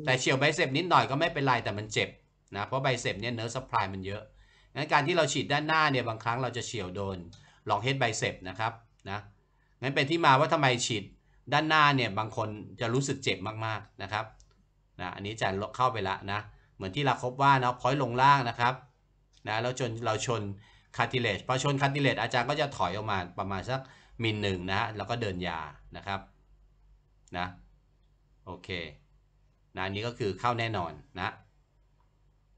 แต่เฉียวไบเซปนิดหน่อยก็ไม่เป็นไรแต่มันเจ็บนะเพราะไบเซปเนี่ยเนื้อสปายมันเยอะ งั้นการที่เราฉีดด้านหน้าเนี่ยบางครั้งเราจะเฉียวโดน ลองเฮดไบเซปนะครับนะงั้นเป็นที่มาว่าทำไมฉีดด้านหน้าเนี่ยบางคนจะรู้สึกเจ็บมากๆนะครับนะอันนี้จะเข้าไปละนะเหมือนที่เราครบว่านะพอยลงล่างนะครับนะแล้วจนเราชนคาติเลจพอชนคาติเลจอาจารย์ก็จะถอยออกมาประมาณสักมิลหนึ่งนะฮะแล้วก็เดินยานะครับนะโอเคนะนี้ก็คือเข้าแน่นอนนะ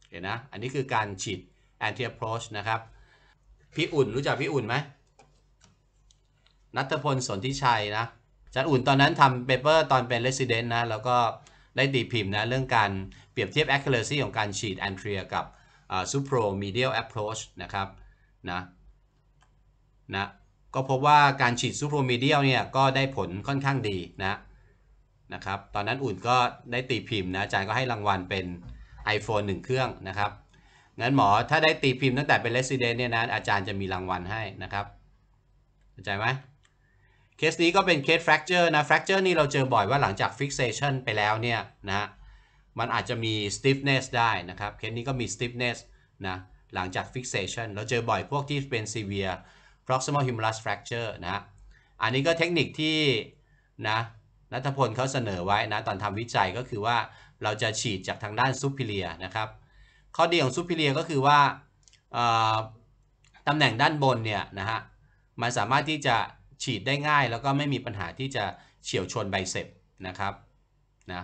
เห็นนะ อันนี้คือการฉีด anti approach นะครับ พี่อุ่นรู้จักพี่อุ่นไหม นัทพล สนทิชัยนะจันอุ่นตอนนั้นทำเปเปอร์ตอนเป็น resident นะ แล้วก็ได้ตีพิมพ์นะเรื่องการเปรียบเทียบ accuracy ของการฉีดแอนเทรียกับ supro medial approach นะครับนะนะ ก็พบว่าการฉีดซูโปรมีเดียลเนี่ยก็ได้ผลค่อนข้างดีนะนะครับ ตอนนั้นอุ่นก็ได้ตีพิมพ์นะ อาจารย์ก็ให้รางวัลเป็น iPhone 1 เครื่องนะครับ งั้นหมอถ้าได้ตีพิมพ์ตั้งแต่เป็น Resident เนี่ยนะ อาจารย์จะมีรางวัลให้นะครับ เข้าใจไหม เคสนี้ก็เป็นเคส fracture นะ fracture นี่เราเจอบ่อยว่าหลังจาก fixation ไปแล้วเนี่ยนะ มันอาจจะมี stiffness ได้นะครับ เคสนี้ก็มี stiffness นะ หลังจาก fixation เราเจอบ่อยพวกที่เป็น severe proximal humerus fracture นะ อันนี้ก็เทคนิคที่นะนัทพลเขาเสนอไว้นะ ตอนทำวิจัยก็คือว่าเราจะฉีดจากทางด้านซูพิเลียนะครับข้อดีของซูพิเลียก็คือว่าตำแหน่งด้านบนเนี่ยนะฮะมันสามารถที่จะฉีดได้ง่ายแล้วก็ไม่มีปัญหาที่จะเฉียวชนใบเสร็จนะครับนะ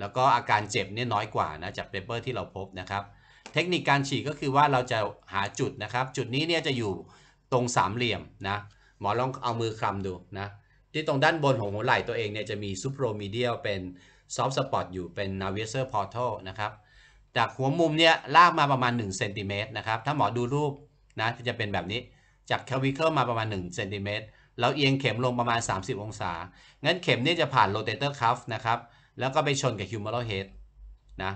แล้วก็อาการเจ็บเนี่ยน้อยกว่านะจากเปเปอร์ที่เราพบนะครับ เทคนิคการฉีดก็คือว่าเราจะหาจุดนะครับ จุดนี้เนี่ยจะอยู่ตรงสามเหลี่ยมนะหมอลองเอามือคลำดูนะที่ตรงด้านบนของหัวไหล่ตัวเองเนี่ยจะมีซูโปรมีเดียลเป็นซอฟต์สปอตอยู่เป็นนาวิเซอร์พอร์ทัลนะครับจากหัวมุมเนี่ยลากมาประมาณ1เซนติเมตรนะครับ ถ้าหมอดูรูปนะจะเป็นแบบนี้จากแคลวิเคิลมาประมาณ1เซนติเมตรเราเอียงเข็มลงประมาณ 30 องศา งั้นเข็มนี่จะผ่านโรเตเตอร์คัฟนะครับแล้วก็ไปชนกับฮิวมอลเฮดนะ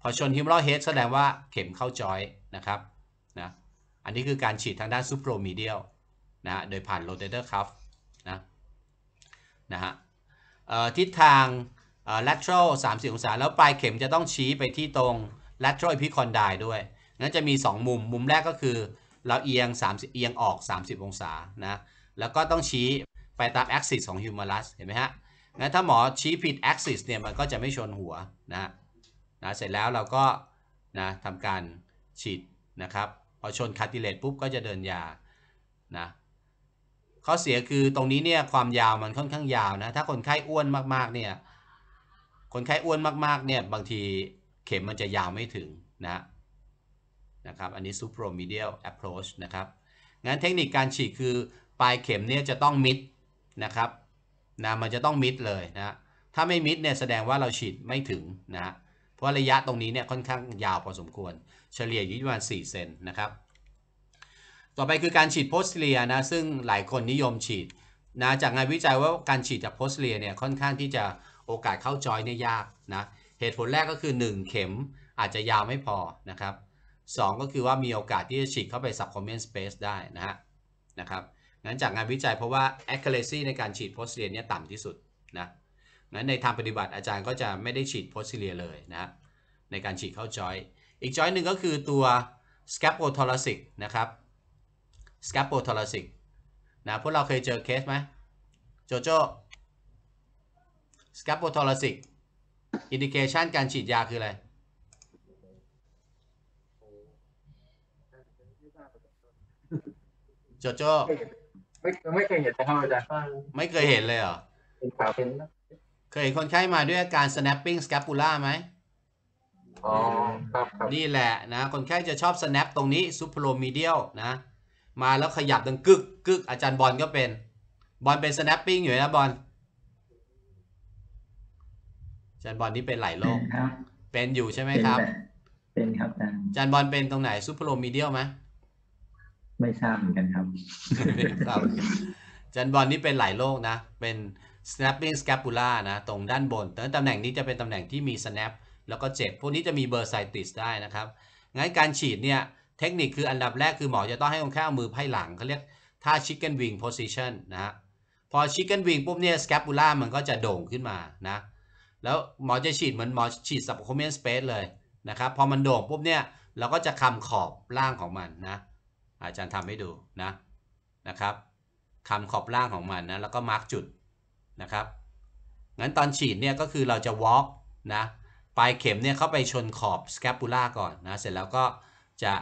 พอชนฮิวมอลเฮดแสดงว่าเข็มเข้าจอยนะครับนะอันนี้คือการฉีดทางด้านซู u p รมีเดียลนะโดยผ่านโรเตเตอร์คัฟนะฮะทิศทาง lateral 30 องศา แล้วปลายเข็มจะต้องชี้ไปที่ตรง lateral epicondyle ด้วยนั้นจะมี 2 มุมมุมแรกก็คือเราเอียง30เอียงออก 30 องศานะแล้วก็ต้องชี้ไปตาม axis ของ humerus เห็นไหมฮะงั้นถ้าหมอชี้ผิด axis เนี่ยมันก็จะไม่ชนหัวนะนะเสร็จแล้วเราก็นะทำการฉีดนะครับพอชนคาติเลตปุ๊บก็จะเดินยานะข้อเสียคือตรงนี้เนี่ยความยาวมันค่อนข้างยาวนะถ้าคนไข้อ้วนมากๆเนี่ยคนไข้อ้วนมากๆเนี่ยบางทีเข็มมันจะยาวไม่ถึงนะนะครับ อันนี้ s u p r m e d i a l approach นะครับงั้นเทคนิคการฉีดคือ ปลายเข็มเนี่ยจะต้องมิดนะครับนะมันจะต้องมิดเลยนะถ้าไม่มิดเนี่ยแสดงว่าเราฉีดไม่ถึงนะเพราะระยะตรงนี้เนี่ยค่อนข้างยาวพอสมควร เฉลี่ยยี่ประมาณ4เซนนะครับต่อไปคือการฉีดโพสเลียนะซึ่งหลายคนนิยมฉีดนะจากงานวิจัยว่าการฉีดจากโพสเลียเนี่ยค่อนข้างที่จะโอกาสเข้าจอยเนี่ยยากนะเหตุผลแรกก็คือ 1 เข็มอาจจะยาวไม่พอนะครับ 2 ก็คือว่ามีโอกาสที่จะฉีดเข้าไป subcomment space ได้นะฮะนะครับงั้นจากงานวิจัยเพราะว่า accuracy ในการฉีดโพสเลียเนี่ยต่ำที่สุดนะงั้นในทางปฏิบัติอาจารย์ก็จะไม่ได้ฉีดโพสเลียเลยนะในการฉีดเข้าจอย อีกจอยหนึ่งก็คือตัว s c a p o t ท o r a ส i c นะครับสครัโปทอรสิกนะ พวกเราเคยเจอเคสไหม โจโจ้สครัโปทอรสิกอินดิเคชันการฉีดยาคืออะไร โจโจ้ไม่ไม่เคยเห็นนะครับอาจารย์ไม่เคยเห็นเลยเหรอเป็นข่าวเป็นเคยเห็นคนไข้มาด้วยอาการ snapping scapula ไหมอ๋อครับนี่แหละนะ คนไข้จะชอบ snap ตรงนี้ supramedial นะมาแล้วขยับดังกึกกึกอาจารย์บอลก็เป็นบอลเป็นสแนปปิ้งอยู่นะบอลอาจารย์บอลนี่เป็นหลายโลก เป็นอยู่ใช่ไหมครับเป็นครับอาจารย์บอลเป็นตรงไหนซูเปอร์โลมีเดียลไหมไม่ทราบเหมือนกันครับอาจารย์บอลนี่เป็นหลายโลกนะ เป็น snapping scapula นะตรงด้านบนแต่ตำแหน่งนี้จะเป็นตำแหน่งที่มี snap แล้วก็เจ็บพวกนี้จะมีเบอร์ไซติสได้นะครับงั้นการฉีดเนี่ยเทคนิคคืออันดับแรกคือหมอจะต้องให้คนไข้เอามือไพ่หลังเขาเรียกท่าชิคเก้นวิงโพซิชันนะฮะพอชิคเก้นวิงปุ๊บเนี่ยสแคปูล่ามันก็จะโด่งขึ้นมานะแล้วหมอจะฉีดเหมือนหมอฉีดสับโคเมนตนสเปซเลยนะครับพอมันโด่งปุ๊บเนี่ยเราก็จะคำขอบล่างของมันนะอาจารย์ทำให้ดูนะนะครับคำขอบล่างของมันนะแล้วก็มาร์กจุดนะครับงั้นตอนฉีดเนี่ยก็คือเราจะวอล์กนะปลายเข็มเนี่ยเข้าไปชนขอบสแคปูล่าก่อนนะเสร็จแล้วก็จะ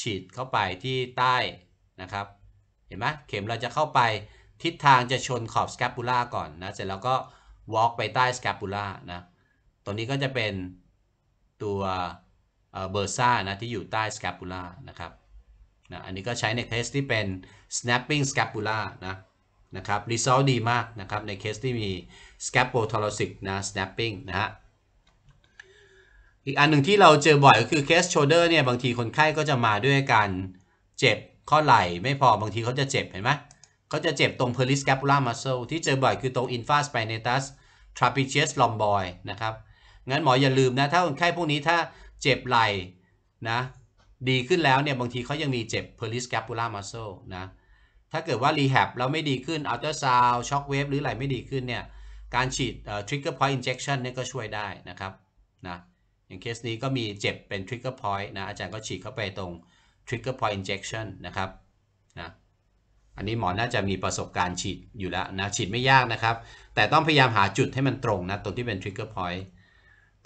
ฉีดเข้าไปที่ใต้นะครับ เห็นไหมเข็มเราจะเข้าไปทิศทางจะชนขอบสแคปูล่าก่อนนะเสร็จแล้วก็วอล์กไปใต้สแคปูล่านะตัวนี้ก็จะเป็นตัวเบอร์ซ่านะที่อยู่ใต้สแคปูล่านะครับนะอันนี้ก็ใช้ในเคสที่เป็น snapping scapula นะนะครับรีซอ l ดีมากนะครับในเคสที่มี scapothoracic นะ snapping นะฮะอีกอันหนึ่งที่เราเจอบ่อยก็คือเคสโชเดอร์เนี่ยบางทีคนไข้ก็จะมาด้วยการเจ็บข้อไหล่ไม่พอบางทีเขาจะเจ็บ เห็นไหม เขาจะเจ็บตรง periscapular muscle ที่เจอบ่อยคือตรง infraspinatus trapezius rhomboid นะครับ งั้นหมออย่าลืมนะถ้าคนไข้พวกนี้ถ้าเจ็บไหล่นะ ดีขึ้นแล้วเนี่ยบางทีเขายังมีเจ็บ periscapular muscle นะ ถ้าเกิดว่า rehab แล้วไม่ดีขึ้น ultrasound shock wave หรืออะไรไม่ดีขึ้นเนี่ยการฉีด trigger point injection เนี่ยก็ช่วยได้นะครับนะอย่างเคสนี้ก็มีเจ็บเป็น trigger point นะอาจารย์ก็ฉีดเข้าไปตรง trigger point injection นะครับนะอันนี้หมอน่าจะมีประสบการณ์ฉีดอยู่แล้วนะฉีดไม่ยากนะครับ แต่ต้องพยายามหาจุดให้มันตรงนะตรงที่เป็น trigger point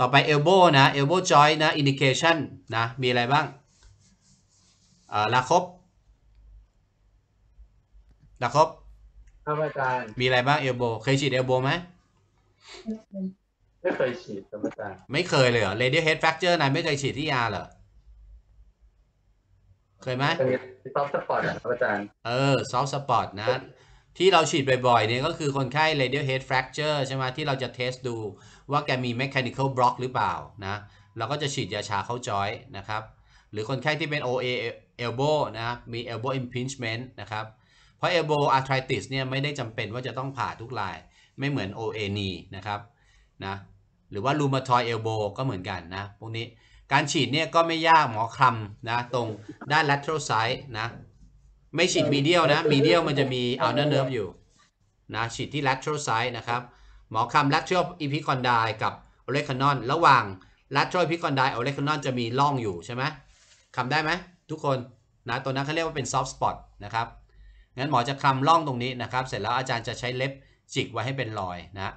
ต่อไป elbow นะ elbow joint นะ indication นะมีอะไรบ้างละครบละครบครับอาจารย์มีอะไรบ้างเอลโบเคยฉีดเอลโบไหมไม่เคยฉีดครับอาจารย์ไม่เคยเลยเหรอเลดี o h e a d f r a c t u r นายไม่เคยฉีดที่ยาเหรอเคยไหมซอฟต์สปอร์ตครับอาจารย์ เออซอฟต์สปอร์ตนะ ที่เราฉีดบ่อยๆเนี่ยก็คือคนไข้ Radiohead Fracture ใช่ไหมที่เราจะเทสดูว่าแกมี Mechanical Block หรือเปล่านะเราก็จะฉีดยาชาเข้าจอยนะครับ หรือคนไข้ที่เป็น OA elbow นะมี elbow impingement นะครับเพราะ elbow arthritis เนี่ยไม่ได้จำเป็นว่าจะต้องผ่าทุกลายไม่เหมือน OA knee นะครับนะหรือว่ารูมาทอยเอลโบก็เหมือนกันนะ พวกนี้การฉีดเนี่ยก็ไม่ยากหมอคลำนะ ตรงด้าน lateral side นะ ไม่ฉีดมีเดียลนะมีเดียลมันจะมี ulnar nerve อยู่นะฉีดที่ lateral side นะครับ หมอคลำ lateral epicondyle กับ o l e c ค a n o n ระหว่าง lateral epicondyle o l e c ค a n o n จะมีร่องอยู่ใช่ไหมคำได้ไหมทุกคนนะตัวนั้นเขาเรียกว่าเป็น soft spot นะครับงั้นหมอจะคลำร่องตรงนี้นะครับ เสร็จแล้วอาจารย์จะใช้เล็บจิกไว้ให้เป็นรอยนะ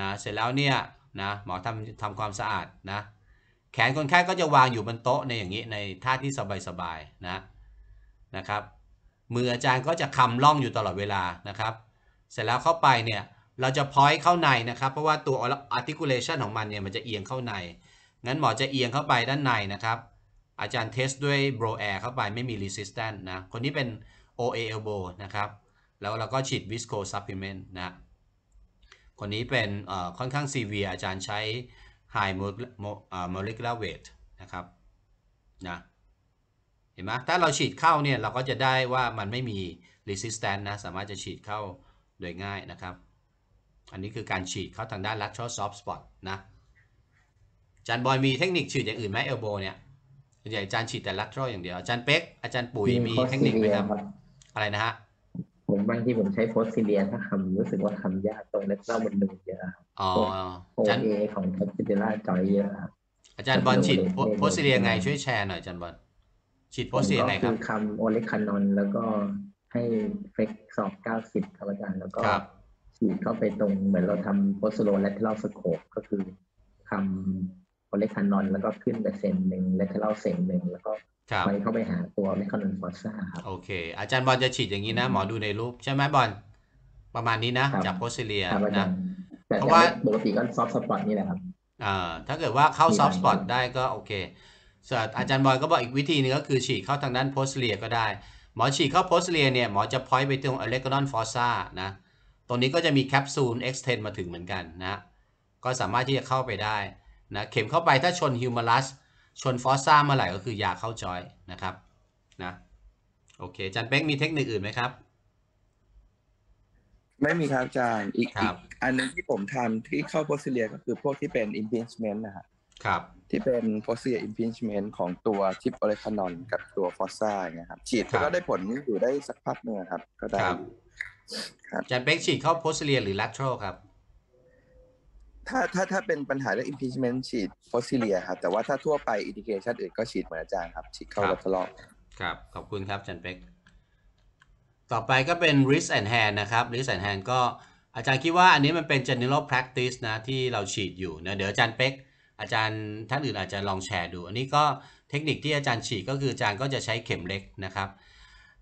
นะเสร็จแล้วเนี่ยนะหมอทำทำความสะอาดนะ แขนคนไข้ก็จะวางอยู่บนโต๊ะในอย่างนี้ในท่าที่สบายๆนะ นะครับ มืออาจารย์ก็จะคำล่องอยู่ตลอดเวลานะครับ เสร็จแล้วเข้าไปเนี่ย เราจะพอยเข้าในนะครับ เพราะว่าตัว articulation ของมันเนี่ยมันจะเอียงเข้าใน งั้นหมอจะเอียงเข้าไปด้านในนะครับ อาจารย์เทสด้วย bro air เข้าไปไม่มี resistance นะ คนนี้เป็น OA elbow นะครับ แล้วเราก็ฉีด visco supplement นะคนนี้เป็นค่อนข้างซีเวียอาจารย์ใช้ high molecular weight นะครับนะเห็นไหมถ้าเราฉีดเข้าเนี่ยเราก็จะได้ว่ามันไม่มี resistance นะสามารถจะฉีดเข้าโดยง่ายนะครับ อันนี้คือการฉีดเข้าทางด้าน lateral soft spot นะอาจารย์บอยมีเทคนิคฉีดอย่างอื่นไหมเอลโบเนี่ยใหญ่อาจารย์ฉีดแต่ลัตช r a อย่างเดียวอาจารย์เป๊กอาจารย์ปุ๋ยมีเทคนิคไหมครับอะไรนะฮะผมบางทีผมใช้โพสซิเลียถ้าคำรู้สึกว่าคำยากตรงเล็กเล่ามันดูเยอะโอเอของแคปซิเดล่าจอยเยอะ อาจารย์บอลฉีดโพสซิเลียไงช่วยแชร์หน่อยอาจารย์บอลฉีดโพสซิเลียไงครับคือคำโอเล็กคานอน แล้วก็ให้เฟกสอบเก้าสิบครับอาจารย์แล้วก็ฉีดเข้าไปตรงเหมือนเราทำโพสโลและเทาสโคปก็คือคำคอลเลกทันนอนแล้วก็ขึ้นไปเซนหนึ่งเลวกทเร่าเซนหนึ่งแล้วก็ไปเข้าไปหาตัวเมคานอนฟอสซ่าครับโอเค อาจารย์บอลจะฉีดอย่างนี้นะ หมอดูในรูปใช่ไหมบอลประมาณนี้นะจากโพสเลียนะเพราะว่าปกติก็ซอฟต์สปอตนี่แหละครับอ่าถ้าเกิดว่าเข้าซอฟต์สปอตได้ก็โอเคส่วนอาจารย์บอยก็บอกอีกวิธีนึงก็คือฉีดเข้าทางด้านโพสเลียก็ได้ หมอฉีดเข้าโพสเลียเนี่ยหมอจะพอยต์ไปตรงอเล็กตรอนฟอสซานะตรงนี้ก็จะมีแคปซูลเอ็กซ์เทนมาถึงเหมือนกันนะ ก็สามารถที่จะเข้าไปได้นะเข็มเข้าไปถ้าชนฮิวมารัสชนฟอสซ่าเมื่อไหร่ก็คือยาเข้าจอยนะครับนะโอเคจันเป็กมีเทคนิคอื่นไหมครับ ไม่มีครับอาจารย์ อีกอีกอันนึงที่ผมทำที่เข้าโพสเซียก็คือพวกที่เป็น impingement นะครับครับที่เป็นโพสเซียอิมพิชเมนต์ของตัวทิปอเลคานอนกับตัวฟอสซ่าเงี้ยครับฉีดก็ได้ผลอยู่ได้สักพักหนึ่งครับก็ได้ครับจันเป็กฉีดเข้าโพสเซียหรือลัตโตรครับถ้าถ้าถ้าเป็นปัญหาเรื่อง impeachment ฉีดฟอสซิเลียครับแต่ว่าถ้าทั่วไปอิน i ิเ t ชันอื่นก็ฉีดเหมือนอาจารย์ครับ ฉีดเข้ารัทลอกครับ ขอบคุณครับจันเป็กต่อไปก็เป็น risk and hand นะครับ risk and hand ก็อาจารย์คิดว่าอันนี้มันเป็น general practice นะที่เราฉีดอยู่นะเดี๋ยวอาจารย์เป็กอาจารย์ท่านอื่นอาจจะลองแชร์ดู อันนี้ก็เทคนิคที่อาจารย์ฉีดก็คืออาจารย์ก็จะใช้เข็มเล็กนะครับ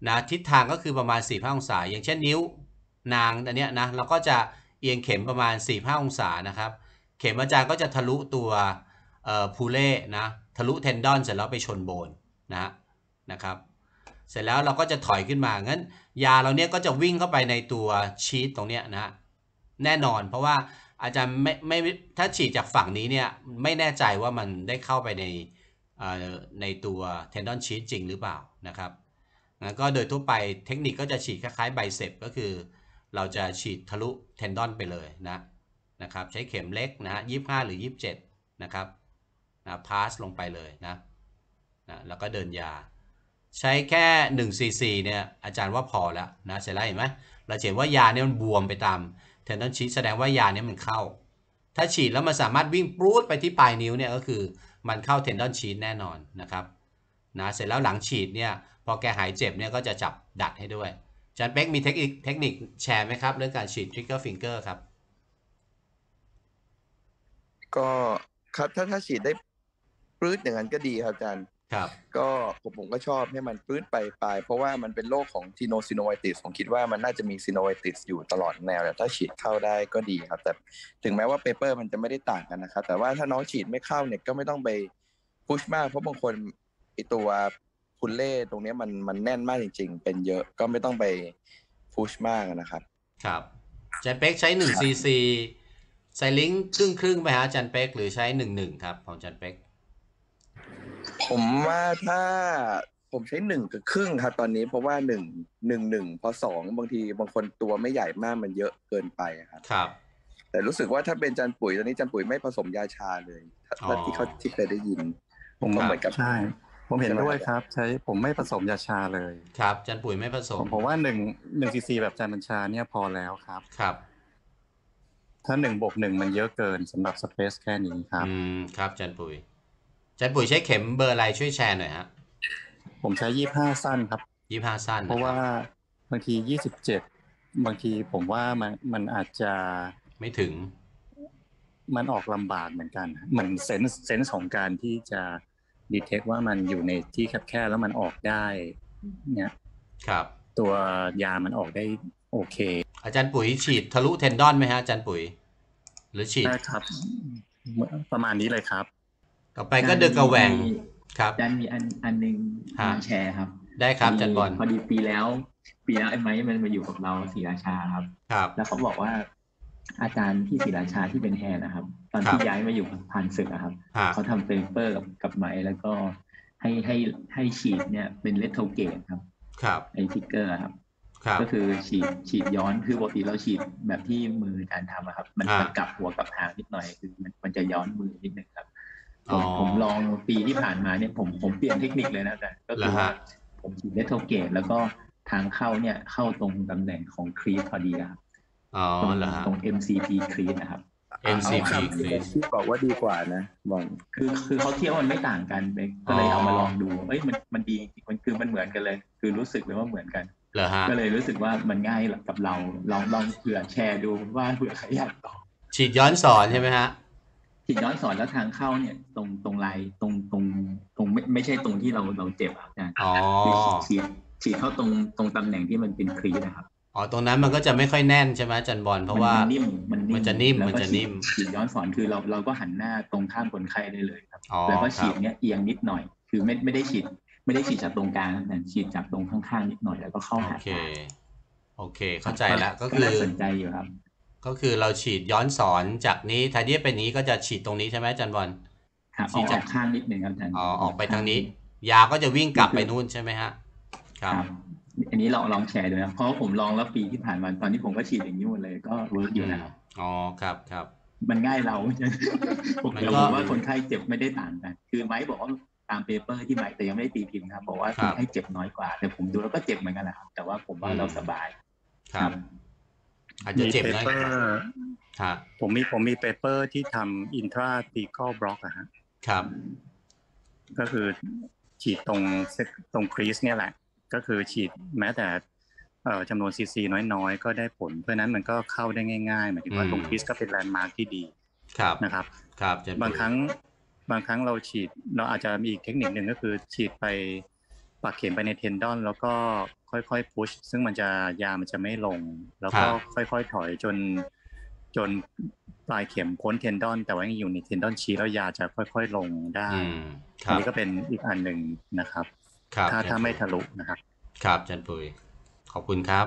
นะทิศทางก็คือประมาณ4ี่ห้าองศาอย่างเช่นนิ้วนางอันเนี้ยนะเราก็จะเอียงเข็มประมาณ 4-5 องศานะครับเข็มอาจารย์ก็จะทะลุตัวพูเล่นะทะลุเทนดอนเสร็จแล้วไปชนโบนนะนะครับเสร็จแล้วเราก็จะถอยขึ้นมางั้น ยาเราเนี้ยก็จะวิ่งเข้าไปในตัวชีตตรงเนี้ยนะแน่นอนเพราะว่าอาจารย์ไม่ไม่ถ้าฉีดจากฝั่งนี้เนี่ยไม่แน่ใจว่ามันได้เข้าไปในในตัวเทนดอนชีตจริงหรือเปล่านะครับแล้วก็โดยทั่วไปเทคนิคก็จะฉีดคล้ายๆไบเซปก็คือเราจะฉีดทะลุเทนดอนไปเลยนะนะครับใช้เข็มเล็กนะฮะยี่ห้าหรือ 27 นะครับนะพาสลงไปเลยนะนะ แล้วก็เดินยา ใช้แค่1 c c เนี่ยอาจารย์ว่าพอแล้วนะเสร็จแล้วเห็นไหมเราเห็นว่ายาเนี่ยมันบวมไปตามเทนดอนชีสแสดงว่ายาเนี่ยมันเข้า ถ้าฉีดแล้วมันสามารถวิ่งปรูดไปที่ปลายนิ้วเนี่ยก็คือมันเข้าเทนดอนชีสแน่นอนนะครับนะเสร็จแล้วหลังฉีดเนี่ยพอแกหายเจ็บเนี่ยก็จะจับดัดให้ด้วยจันเบ๊กมีเทคนิคเทคนิคแชร์ไหมครับเรื่องการฉีดทริกเกอร์ฟิงเกอร์ครับ ก็ครับถ้าถ้าฉีดได้ปื้ดอย่างนั้นก็ดีครับอาจารย์ ครับ ก็ผมผมก็ชอบให้มันปื้ดไปไปเพราะว่ามันเป็นโรคของทีโนซิโนไวติสผมคิดว่ามันน่าจะมีซิโนไวติสอยู่ตลอดแนวแต่ถ้าฉีดเข้าได้ก็ดีครับแต่ถึงแม้ว่าเปเปอร์มันจะไม่ได้ต่างกันนะครับ แต่ว่าถ้าน้องฉีดไม่เข้าเนี่ยก็ไม่ต้องไปพุชมากเพราะบางคนไอตัวคุณเล่ตรงนี้มันมันแน่นมากจริงๆ เป็นเยอะก็ไม่ต้องไปพุชมากนะครับ ครับจันเป๊กใช้หนึ่งซีซีใส่ลิงครึ่งครึ่งไปฮะจันเป๊ก หรือใช้หนึ่งหนึ่งครับ ของจันเป๊กผมว่าถ้าผมใช้หนึ่งกับครึ่งครับตอนนี้เพราะว่าหนึ่งหนึ่งหนึ่งพอสองบางทีบางคนตัวไม่ใหญ่มากมันเยอะเกินไปครับครับแต่รู้สึกว่าถ้าเป็นจันปุ๋ยตอนนี้จันปุ๋ยไม่ผสมยาชาเลย ที่เขาที่เคยได้ยินผมก็เหมือนกับใช่ผมเห็นด้วยครับ ใช้ผมไม่ผสมยาชาเลย ครับ จันปุ๋ยไม่ผสม ผมว่าหนึ่งหนึ่งซีซีแบบจานบัญชาเนี่ยพอแล้วครับครับถ้าหนึ่งบกหนึ่งมันเยอะเกินสำหรับสเปซแค่นี้ครับอืมครับจันปุ๋ยจันปุ๋ยใช้เข็มเบอร์อะไรช่วยแชร์หน่อยฮะผมใช้ยี่ห้าสั้นครับยี่ห้าสั้น เพราะว่าบางทียี่สิบเจ็ดบางทีผมว่ามันมันอาจจะไม่ถึง มันออกลำบากเหมือนกันเหมือนเซนส์เซนส์ของการที่จะดีเทคว่ามันอยู่ในที่แคบๆแล้วมันออกได้เนี่ยครับ ตัวยามันออกได้โอเค อาจารย์ปุ๋ยฉีด ทะลุเทนดอนไหมฮะอาจารย์ปุ๋ย หรือฉีดครับประมาณนี้เลยครับ ต่อไปก็เดอกระแวงครับอาจารย์มีอันอันหนึ่งแชร์ครับ ได้ครับอาจารย์บอลพอดีปีแล้วปีแล้วไอ้ไม้มันมาอยู่กับเราสีราชาครับครับ แล้วเขาบอกว่าอาจารย์ที่ศิราชาที่เป็นแฮนนะครับ ตอนที่ย้ายมาอยู่พานศึกนะครับ เขาทำเปเปอร์กับกับไม้ แล้วก็ให้ให้ให้ฉีดเนี่ยเป็นเลตโทเกตครับ ครับไอทิกเกอร์ครับก็คือฉีดฉีดย้อนคือปกติเราฉีดแบบที่มือการทำนะครับมันกลับหัวกลับหางนิดหน่อยคือ มันมันจะย้อนมือนิดนึงครับผมผมลองปีที่ผ่านมาเนี่ยผมผมเปลี่ยนเทคนิคเลยนะแตจก็คือว่าผมฉีดเลตโทเกตแล้วก็ทางเข้าเนี่ยเข้าตรงตำแหน่งของครีพอดีครับอ๋อเหรอฮะตรง MCP Creed นะครับ MCP Creed ที่บอกว่าดีกว่านะบอกคือ คือเขาเทียบวมันไม่ต่างกันเบยก็เลยเอามาลองดู เอ้ย มัน มันดีมันคือ มันเหมือนกันเลย คือรู้สึกเลยว่าเหมือนกันเหรอฮะก็เลยรู้สึกว่ามันง่ายกับเราลองลองเผื่อแชร์ดูว่าเผื่อใครอยากต่อ ฉีดย้อนสอนใช่ไหมฮะ ฉีดย้อนสอนแล้วทางเข้าเนี่ย ตรงตรงลายตรงตรงตรงไม่ไม่ใช่ตรงที่เราเราเจ็บอะอาจารย์อ๋อฉีดฉีดเข้าตรงตรงตำแหน่งที่มันเป็นครีดนะครับอ๋อตรงนั้นมันก็จะไม่ค่อยแน่นใช่ไหมจันบอลเพราะว่ามันนิ่มมันจะนิ่มมันจะนิ่มฉีดย้อนสอนคือเราเราก็หันหน้าตรงข้ามคนไข้ได้เลยครับแล้วก็ฉีดเนี้ยเอียงนิดหน่อย คือไม่ไม่ได้ฉีด ไม่ได้ฉีดจากตรงกลางแต่ฉีดจากตรงข้างๆนิดหน่อยแล้วก็เข้าหาโอเค โอเค เข้าใจแล้วก็คือสนใจอยู่ครับ ก็คือเราฉีดย้อนสอนจากนี้ทาดี้เป็นนี้ก็จะฉีดตรงนี้ใช่ไหมจันบอลฉีดจากข้างนิดหนึ่งครับจันอ๋อออกไปทางนี้ยาก็จะวิ่งกลับไปนู่นใช่ไหมฮะ ครับอันนี้ลองลองแชร์ดูนะเพราะผมลองแล้วปีที่ผ่านมาตอนนี้ผมก็ฉีดอย่างนี้หมดเลย ก็เวิร์กอยู่นะอ๋อครับครับมันง่ายเราผมเวผมว่าคนไข้เจ็บไม่ได้ต่างกันคือไม้บอกว่าตามเปเปอร์ที่ไม้แต่ยังไม่ได้ตีพิมพ์ครับบอกว่าคนไข้เจ็บน้อยกว่าแต่ผมดูแล้วก็เจ็บเหมือนกันแหละครับแต่ว่าผมว่าเราสบาย ครับอาจจะเจ็บเลยครับผมมีผมมีเปเปอร์ที่ทำอินทราตีคอลบล็อกอะฮะครับ ก็คือฉีดตรงตรงครีสเนี่ยแหละก็คือฉีดแม้แต่จำนวนซีซีน้อยๆก็ได้ผลเพราะนั้นมันก็เข้าได้ง่ายๆหมายถึงว่าตรงพิสก็เป็นแลนด์มาร์กที่ดี ครับนะครับ ครับบางครั้งบางครั้งเราฉีดเราอาจจะมีอีกเทคนิคหนึ่งก็คือ ฉีดไปปักเข็มไปในเทนดอนแล้วก็ค่อยๆพุชซึ่งมันจะยามันจะไม่ลง แล้วก็ค่อยๆถอยจนจนปลายเข็มพ้นเทนดอนแต่ว่ายังอยู่ในเทนดอนชี้แล้วยาจะค่อย ๆลงได้อันนี้ก็เป็นอีกอันหนึ่งนะครับถ้าถ้าไม่ทะลุนะครับ ครับอาจารย์ปุ๋ยขอบคุณครับ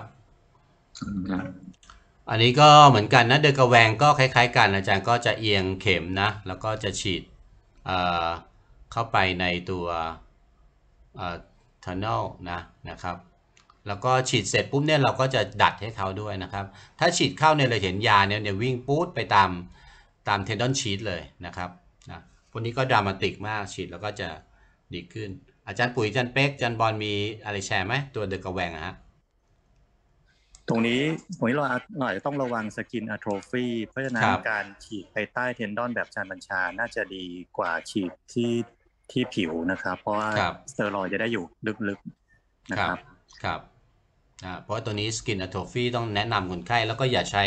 อันนี้ก็เหมือนกันนะเดอกระแวงก็คล้ายๆ กัน อาจารย์ก็จะเอียงเข็มนะแล้วก็จะฉีดเเข้าไปในตัวทันเนลนะนะครับแล้วก็ฉีดเสร็จปุ๊บเนี่ยเราก็จะดัดให้เขาด้วยนะครับถ้าฉีดเข้าเนี่ยเราเห็นยาเนี่ยเนี่ยวิ่งปุ๊บไปตามตามเทนดอนชีตเลยนะครับนะพวกนี้ก็ดรามาติกมากฉีดแล้วก็จะดีขึ้นอาจารย์ปุ๋ยอาจารย์เป๊กอาจารย์บอลมีอะไรแชร์ไหมตัวเดอะกระแวงฮะ ตรงนี้ผมว่าเราหน่อยต้องระวังสกินอะโทรฟีเพราะฉะนั้นการฉีดไปใต้เทนดอนแบบชานบัญชา น่าจะดีกว่าฉีดที่ที่ผิวนะครับเพราะว่าสเตอรอยจะได้อยู่ลึกๆนะครับครับเพราะตัวนี้สกินอะโทรฟีต้องแนะนำคนไข้แล้วก็อย่าใช้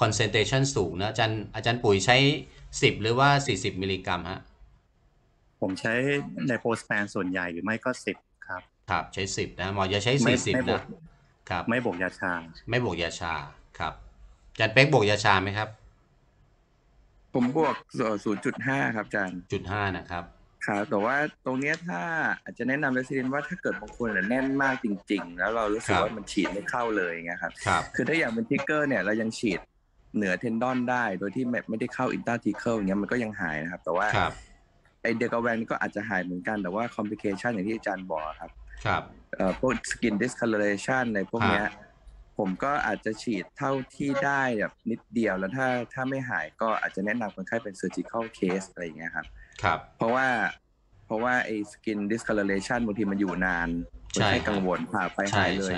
คอนเซนเทรชันสูงนะอาจารย์อาจารย์ปุ๋ยใช้ 10 หรือว่า 40มิลลิกรัมฮะผมใช้ในโพสแปนส่วนใหญ่หรือไม่ก็สิบครับครับ ใช้สิบนะหมอจะใช้สี่สิบนะครับ ไม่บวกยาชา ไม่บวกยาชาครับ จันเป๊กบวกยาชาไหมครับ ผมบวกศูนย์จุดห้าครับจันจุดห้านะครับ ครับ แต่ว่าตรงเนี้ยถ้าอาจจะแนะนำเริเดนว่าถ้าเกิดบางคนแน่นมากจริง ๆ แล้วเรารู้สึกว่ามันฉีดไม่เข้าเลยเงี้ยครับครับคือถ้าอย่างเป็นทิกเกอร์เนี่ย เรายังฉีดเหนือเทนดอนได้โดยที่ไม่ได้เข้าอินเตอร์ทิเคิลเงี้ยมันก็ยังหายนะครับ แต่ว่าไอเดกาแวนก็อาจจะหายเหมือนกันแต่ว่าคอมพลิเคชันอย่างที่อาจารย์บอกครับ ครับเอ่อพวกสกินดิสคาลเลเรชันอะไรพวกเนี้ยผมก็อาจจะฉีดเท่าที่ได้แบบนิดเดียวแล้วถ้าถ้าไม่หายก็อาจจะแนะนำคนไข้เป็นเ s u r g i c ค l ลเคสอะไรอย่างเงี้ยครับ ครับ เพราะว่า เพราะว่าไอ้สกินดิสคาเลเรชันบางทีมันอยู่นาน ใช่กังวลผ่าไปหายเลย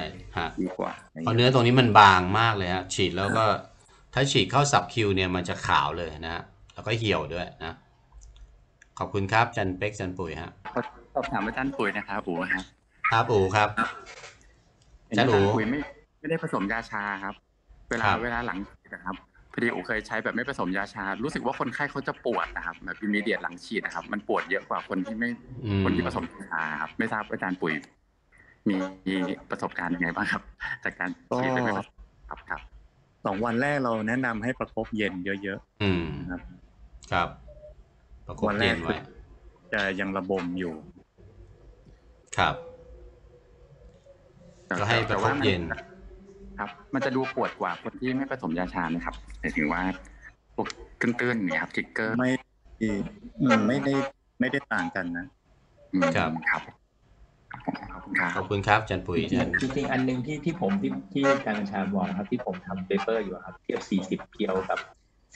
ดีกว่า เพราะเนื้อตรงนี้มันบางมากเลยฮะฉีดแล้วก็ถ้าฉีดเข้าสับคิวเนี่ยมันจะขาวเลยนะฮะแล้วก็เหี่ยวด้วยนะขอบคุณครับจันเป็กจันปุ๋ยฮะสอบถามอาจารย์ปุ๋ยนะครับอู๋ครับครับอู๋ครับจันปุ๋ยไม่ ไม่ได้ผสมยาชาครับ เวลาเวลาหลังฉีดนะครับพอดีอู๋เคยใช้แบบไม่ผสมยาชา รู้สึกว่าคนไข้เขาจะปวดนะครับ แบบมีเดียดหลังฉีดนะครับ มันปวดเยอะกว่าคนที่ไม่คนที่ผสมยาชาครับไม่ทราบอาจารย์ปุ๋ยมีประสบการณ์ยังไงบ้างครับ จากการฉีดไปมครับครับสองวันแรกเราแนะนำให้ประคบเย็นเยอะๆครับ ครับประกบวันแรกไว้จะยังระบมอยู่ ครับ ก็ให้ประคบเย็น ครับ มันจะดูปวดกว่าคนที่ไม่ผสมยาชาไหมครับหมายถึงว่าปวดตื้นๆเนี่ยครับทิกเกอร์ไม่ไม่ได้ไม่ได้ต่างกันนะครับครับขอบคุณครับ จันปุ๋ยจริงจริงอันหนึ่งที่ที่ผมที่ที่การบัญชาบอกครับที่ผมทำเปเปอร์อยู่ครับเทียบ40เพียวกับ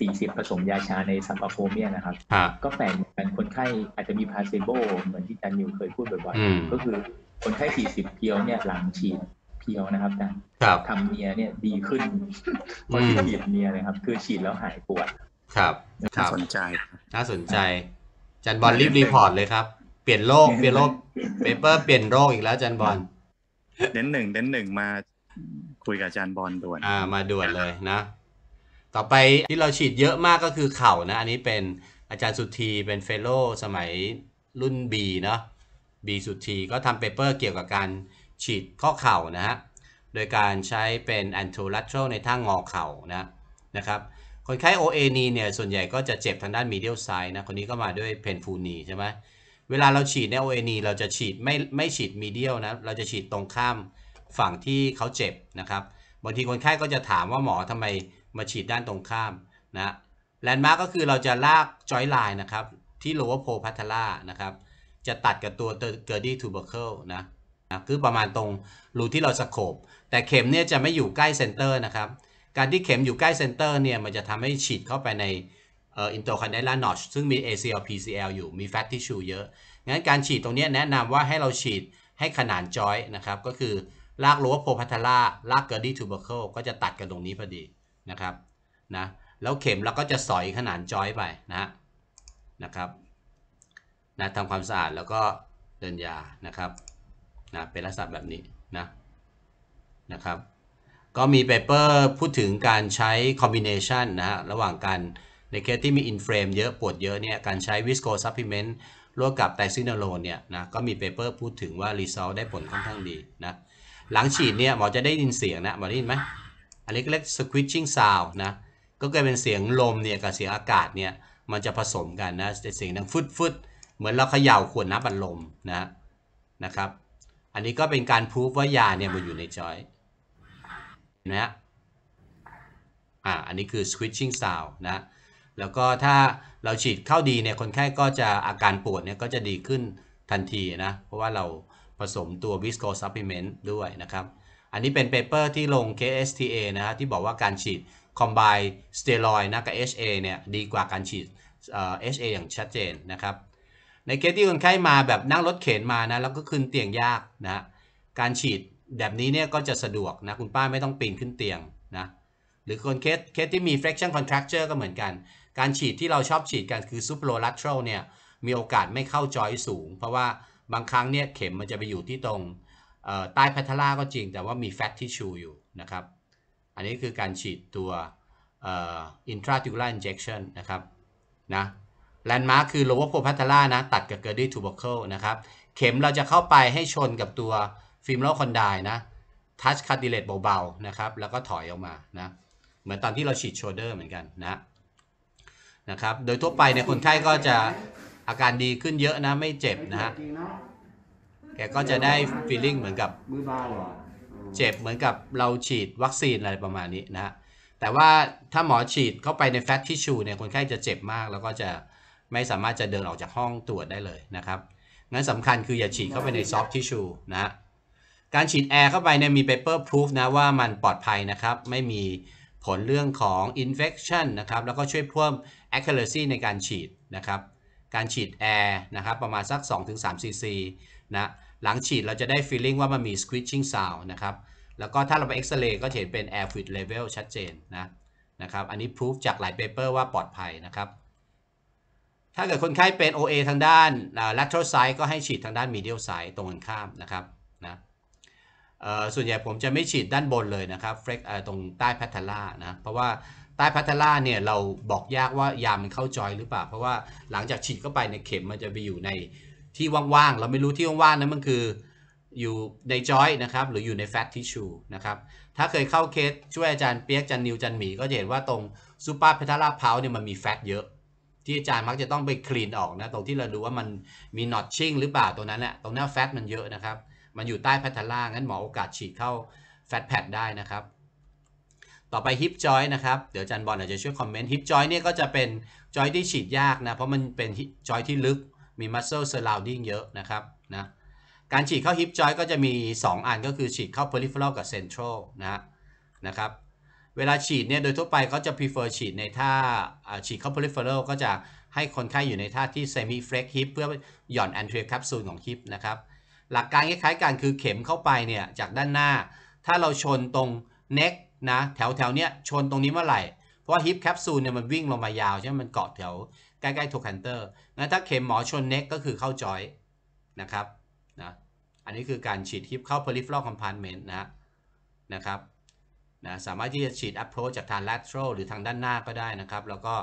40ผสมยาชาในซัมปาโฟเมียนะครับ ก็แฝงกเป็นันคนไข้อาจจะมีพาเซโบเหมือนที่จันนิวเคยพูดบ่อยๆ ก็คือคนไข้ 40เพียวเนี่ยหลังฉีดเพียวนะครับจันทำเมียเนี่ยดีขึ้นคน่ฉีดเมียนะครับ คือฉีดแล้วหายปวด ครับน่าสนใจน่าสนใจจันบอลรีบรีพอร์ตเลยครับ เปลี่ยนโลกเปลี่ยนโลกเปเปอร์เปลี่ยนโรคอีกแล้วจันบอลเด้นหนึ่งเด้นหนึ่งมาคุยกับจานบอลด่วนอ่ามาด่วนเลยนะต่อไปที่เราฉีดเยอะมากก็คือเข่านะ อันนี้เป็นอาจารย์สุธีเป็นเฟลโลสมัยรุ่น B เนาะ B สุธีก็ทำเปเปอร์ เกี่ยวกับการฉีดข้อเข่านะฮะ โดยการใช้เป็นแอนโทลัต t e ในท่างงอเข่านะนะครับ คนไข้ OA นีเนี่ยส่วนใหญ่ก็จะเจ็บทางด้านมีเดียลไซด์นะคนนี้ก็มาด้วยเพนฟูนีใช่ไหมเวลาเราฉีดใน OA นีเราจะฉีดไม่ไม่ฉีดมีเดียลนะเราจะฉีดตรงข้ามฝั่งที่เขาเจ็บนะครับบางทีคนไข้ก็จะถามว่าหมอทำไมมาฉีดด้านตรงข้ามนะ แลนด์มาร์กก็คือเราจะลากจอยไลน์นะครับที่โลวโพพัทลานะครับ จะตัดกับตัวเกอร์ดี้ทูเบอร์เคิลนะ นะคือประมาณตรงรูที่เราสโคบแต่เข็มเนี่ยจะไม่อยู่ใกล้เซนเตอร์นะครับ การที่เข็มอยู่ใกล้เซนเตอร์เนี่ยมันจะทำให้ฉีดเข้าไปในอินโตคอนเดล่านอชซึ่งมี ACL PCL อยู่ มีแฟตทิชชูเยอะ งั้นการฉีดตรงนี้แนะนำว่าให้เราฉีดให้ขนานจอยนะครับ ก็คือลากลว์โพพัทลาลากเกอร์ดี้ทูเบอร์เคิลก็จะตัดกันตรงนี้พอดีนะครับ นะ แล้วเข็มเราก็จะสอยขนานจอยไปนะฮะ นะครับ นะทำความสะอาดแล้วก็เดินยา นะครับ นะเป็นลักษณะแบบนี้นะ นะครับ ก็มีเปเปอร์พูดถึงการใช้คอมบิเนชันนะฮะระหว่างกันในเคสที่มีอินเฟรมเยอะปวดเยอะเนี่ยการใช้วิสโกซัพพลิเมนต์ร่วมกับไตซินโลนเนี่ยนะก็มีเปเปอร์พูดถึงว่ารีซอลได้ผลค่อนข้างดีนะ หลังฉีดเนี่ยหมอจะได้ยินเสียงนะหมอได้ยินไหมอันนี้เรียก squishing sound นะ ก็เกิดเป็นเสียงลมเนี่ยกับเสียงอากาศเนี่ย มันจะผสมกันนะ เสียงดังฟึดฟึดเหมือนเราเขย่าขวดน้ำบัดลมนะนะครับ อันนี้ก็เป็นการพูดว่ายาเนี่ยมันอยู่ในจอยนะฮะอ่าอันนี้คือ s u i s h i n g sound นะ แล้วก็ถ้าเราฉีดเข้าดีเนี่ย คนไข้ก็จะอาการปวดเนี่ยก็จะดีขึ้นทันทีนะ เพราะว่าเราผสมตัววิสโกซัพพลิเมนต์ด้วยนะครับอันนี้เป็นเปเปอร์ที่ลง KSTA นะฮะที่บอกว่าการฉีดคอมไบสเตียรอยนะกับ HA เนี่ยดีกว่าการฉีดเออ HA อย่างชัดเจนนะครับ ในเคสที่คนไข้มาแบบนั่งรถเข็นมานะแล้วก็ขึ้นเตียงยากนะการฉีดแบบนี้เนี่ยก็จะสะดวกนะ คุณป้าไม่ต้องปีนขึ้นเตียงนะ หรือคนเคสเคสที่มี flexion contracture ก็เหมือนกัน การฉีดที่เราชอบฉีดกันคือ superlateral เนี่ยมีโอกาสไม่เข้าจอยสูง เพราะว่าบางครั้งเนี่ยเข็มมันจะไปอยู่ที่ตรงใต้แพทล่าก็จริง แต่ว่ามีแฟตที่ชูอยู่นะครับอันนี้คือการฉีดตัวอินทราติวล a r อินเจคชันนะครับนะแลนด์มาร์คคือโลวอโพพัทล่านะตัดกับเกอร์ดี้ทูบเคิลนะครับเข็มเราจะเข้าไปให้ชนกับตัวฟิล์มโลคอนไดนะทัชคารดิเลตเบาๆนะครับแล้วก็ถอยออกมานะเหมือนตอนที่เราฉีดโชเดอร์เหมือนกันนะนะครับโดยทั่วไปในคนไข้ก็จะอาการดีขึ้นเยอะนะไม่เจ็บนะฮะแกก็จะได้ฟีลลิ่งเหมือนกับมือบ้าเหรอเจ็บเหมือนกับเราฉีดวัคซีนอะไรประมาณนี้นะฮะแต่ว่าถ้าหมอฉีดเข้าไปในแฟตทิชชูเนี่ยคนไข้จะเจ็บมาก แล้วก็จะไม่สามารถจะเดินออกจากห้องตรวจได้เลยนะครับงั้นสำคัญคืออย่าฉีดเข้าไปในซอฟทิชชูนะฮะการฉีดแอร์เข้าไปเนี่ยมีเปเปอร์พรูฟนะ ว่ามันปลอดภัยนะครับ ไม่มีผลเรื่องของอินเฟคชันนะครับแล้วก็ช่วยเพิ่ม accuracy ในการฉีดนะครับการฉีดแอร์นะครับประมาณสัก 2-3ซีซีนะหลังฉีดเราจะได้ฟีลลิ่งว่ามันมี squishing sound นะครับแล้วก็ถ้าเราไปเอ็กซเรย์ก็จะเห็นเป็น air fluid level ชัดเจนนะนะครับอันนี้พิสูจจากหลายเปเปอร์ว่าปลอดภัยนะครับถ้าเกิดคนไข้เป็น OA ทางด้าน lateral side ก็ให้ฉีดทางด้าน medial side ตรงกันข้ามนะครับนะส่วนใหญ่ผมจะไม่ฉีดด้านบนเลยนะครับเฟกตรงใต้แพทเทล่านะเพราะว่าใต้พัทล่าเนี่ยเราบอกยากว่ายา มันเข้าจอย หรือเปล่า เพราะว่าหลังจากฉีดเข้าไปในเข็มมันจะไปอยู่ในที่ว่างๆเราไม่รู้ที่ว่างๆนั้นมันคืออยู่ในจอยนะครับหรืออยู่ในแฟตทิชชูนะครับถ้าเคยเข้าเคสช่วยอาจารย์เปียกจันนิวจันหมีก็จะเห็นว่าตรงซูเปอร์พัทล่าเพาเนี่ยมันมีแฟตเยอะ ที่อาจารย์มักจะต้องไปคลีนออกนะ ตรงที่เราดูว่ามันมีน็อตชิ่งหรือเปล่าตัวนั้นแหละตรงนั้นแฟตมันเยอะนะครับ มันอยู่ใต้พพทล่างั้นหมอโอกาสฉีดเข้าแฟตแพดได้นะครับต่อไปฮิปจอยนะครับ เดี๋ยวจันบอลอาจจะช่วยคอมเมนต์ฮิปจอยเนี่ยก็จะเป็นจอยที่ฉีดยากนะ เพราะมันเป็นจอยที่ลึก มี muscle surrounding เยอะนะครับนะ การฉีดเข้าฮิปจอยก็จะมี 2อันก็คือฉีดเข้า peripheral กับ central นะนะครับ เวลาฉีดเนี่ยโดยทั่วไปก็จะ prefer ฉีดในท่า ฉีดเข้า peripheral ก็จะให้คนไข้อยู่ในท่าที่ semi flex hip เพื่อหย่อน anterior capsule ของ hip นะครับ หลักการคล้ายๆกันคือเข็มเข้าไปเนี่ยจากด้านหน้า ถ้าเราชนตรง neck นะแถวแถวเนี้ยชนตรงนี้เมื่อไหร่เพราะว่าฮิปแคปซูลเนี่ยมันวิ่งลงมายาว ใช่ไหมมันเกาะแถวใกล้ๆุกคันเตอร์งั้นถ้าเข็มหมอชนเน็กก็คือเข้าจอยนะครับนะอันนี้คือการฉีดฮิปเข้า peripheral compartment นะนะครับนะสามารถที่จะฉีด approach จากทาง lateral หรือทางด้านหน้าก็ได้นะครับ แล้วก็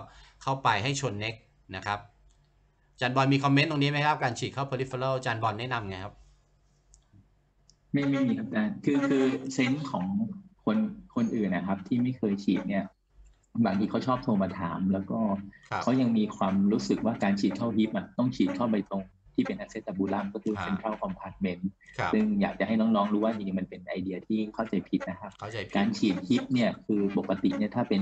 เข้าไปให้ชนเน็กนะครับจันบอลมีคอมเมนต์ตรงนี้ไหมครับการฉีดเข้า peripheral จันบอลแนะนำไงครับไม่ไม่มีครับอาจารย์คือคือเซนส์ของคนคนอื่นนะครับที่ไม่เคยฉีดเนี่ยบางทีเขาชอบโทรมาถาม แล้วก็เขายังมีความรู้สึกว่าการฉีดเข้าฮิปอ่ะต้องฉีดเข้าไปตรงที่เป็นอะเซตบูลัมก็คือเซ็นทรัลคอมพาร์ตเมนต์ซึ่งอยากจะให้น้องๆรู้ว่าจริงๆมันเป็นไอเดียที่เข้าใจผิดนะครับ การฉีดฮิปเนี่ยคือปกติเนี่ยถ้าเป็น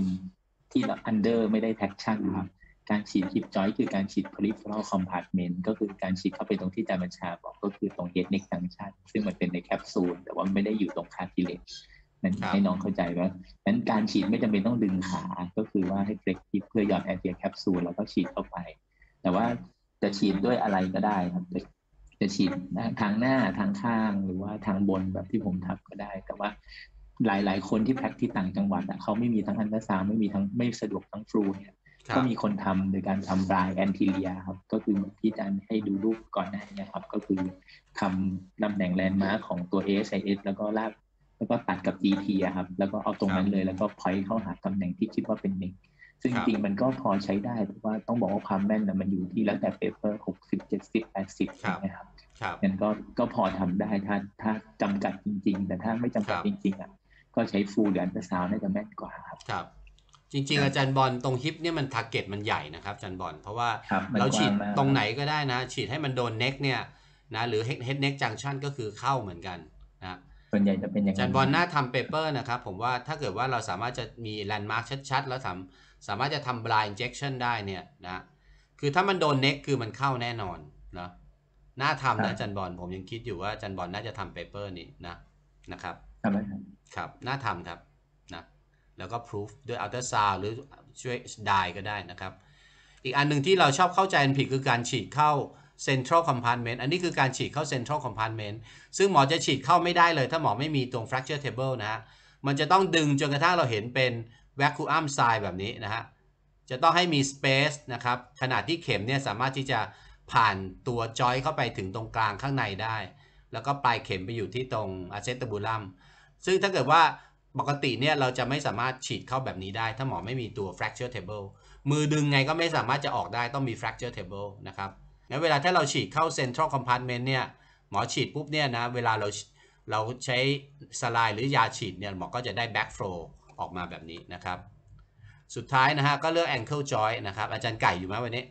ที่อันเดอร์ไม่ได้แท็กชั่นครับการฉีดฮิปจอยคือการฉีดพร r เ p h e r a l c o m p a ตเมนต์ก็คือการฉีดเข้าไปตรงที่จามัญชาบอกก็คือตรงเฮดเน็กจังชันซึ่งมันเป็นในแคปซูลแต่ว่าไม่ได้อยู่ตรงคาร์ติเล e ั้นให้น้องเข้าใจว่านั้นการฉีดไม่จำเป็นต้องดึงขา ก็คือว่าให้เฟล็กทิปเพื่อหยอดแอนเตียแคปซูลแล้วก็ฉีดเข้าไป แต่ว่าจะฉีดด้วยอะไรก็ได้ครับจะฉีดทางหน้าทางข้างหรือว่าทางบนแบบที่ผมทับก็ได้แต่ว่า หลาย ๆคนที่แพ็กที่ต่างจังหวัดเขาไม่มีทั้งอันตราซาวไม่มีทั้งไม่สะดวกทั้งฟลูเนี่ยก็มีคนทำโดยการทำรายแอนติเลียครับก็คือที่อาจารย์ให้ดูรูปก่อนหน้านี้ครับก็คือทำตำแหน่งแลนด์มาร์คของตัว ASIS แล้วก็ลากแล้วก็ตัดกับ DT อะครับ แล้วก็เอาตรงนั้นเลย แล้วก็พอยเข้าหาตำแหน่งที่คิดว่าเป็นเน็กซึ่งจริงมันก็พอใช้ได้เพราะว่าต้องบอกว่าความแม่นนะมันอยู่ที่แล้วแต่เปเปอร์หกสิบเจ็ดสิบแปดสิบนะครับงั้นก็ก็พอทำได้ ถ้าถ้าจำกัดจริง ๆ แต่ถ้าไม่จำกัดจริงๆอ่ะก็ใช้ฟูลหรืออันเตอร์ซาวน่าจะแม่นกว่าครับ ครับ จริงๆ อาจารย์บอลตรงฮิปเนี่ยมันทาร์เก็ตมันใหญ่นะครับอาจารย์บอลเพราะว่าเราฉีดตรงไหนก็ได้นะ ฉีดให้มันโดนเน็กเนี่ยนะหรือเฮดเน็กจังชั่นก็คือเข้าเหมือนกันส่วนใหญ่จะเป็นอย่างนั้นจันบอลน่าทำเปเปอร์นะครับผมว่าถ้าเกิดว่าเราสามารถจะมีแลนด์มาร์คชัดๆ แล้วทำสามารถจะทำบลายอินเจคชั่นได้เนี่ยนะคือถ้ามันโดนเน็กคือมันเข้าแน่นอนนะน่าทำนะจันบอลผมยังคิดอยู่ว่าจันบอลน่าจะทำเปเปอร์นี้นะนะครับครับน่าทำครับนะแล้วก็พิสูจด้วยอัลตราซาวหรือช่วยดายก็ได้นะครับอีกอันหนึ่งที่เราชอบเข้าใจผิดคือการฉีดเข้า Central Compartment อันนี้คือการฉีดเข้า Central Compartment ซึ่งหมอจะฉีดเข้าไม่ได้เลยถ้าหมอไม่มีตรง Fracture Table นะฮะ มันจะต้องดึงจนกระทั่งเราเห็นเป็น Vacuum Sign แบบนี้นะฮะ จะต้องให้มี Space นะครับ ขนาดที่เข็มเนี่ยสามารถที่จะผ่านตัวจอยเข้าไปถึงตรงกลางข้างในได้ แล้วก็ปลายเข็มไปอยู่ที่ตรง Acetabulum ซึ่งถ้าเกิดว่าปกติเนี่ยเราจะไม่สามารถฉีดเข้าแบบนี้ได้ ถ้าหมอไม่มีตัว fracture table มือดึงไงก็ไม่สามารถจะออกได้ ต้องมี fracture table นะครับงั้นเวลาถ้าเราฉีดเข้านทรัลคอมพาร์ตเมนต์เนี่ยหมอฉีดปุ๊บเนี่ยนะเวลาเราเราใช้สลายหรือยาฉีดเนี่ยหมอก็จะได้แบ็กโฟลออกมาแบบนี้นะครับ สุดท้ายนะฮะก็เลือกแองเกิลจอยนะครับอาจารย์ไก่อยู่ไหมวันนี้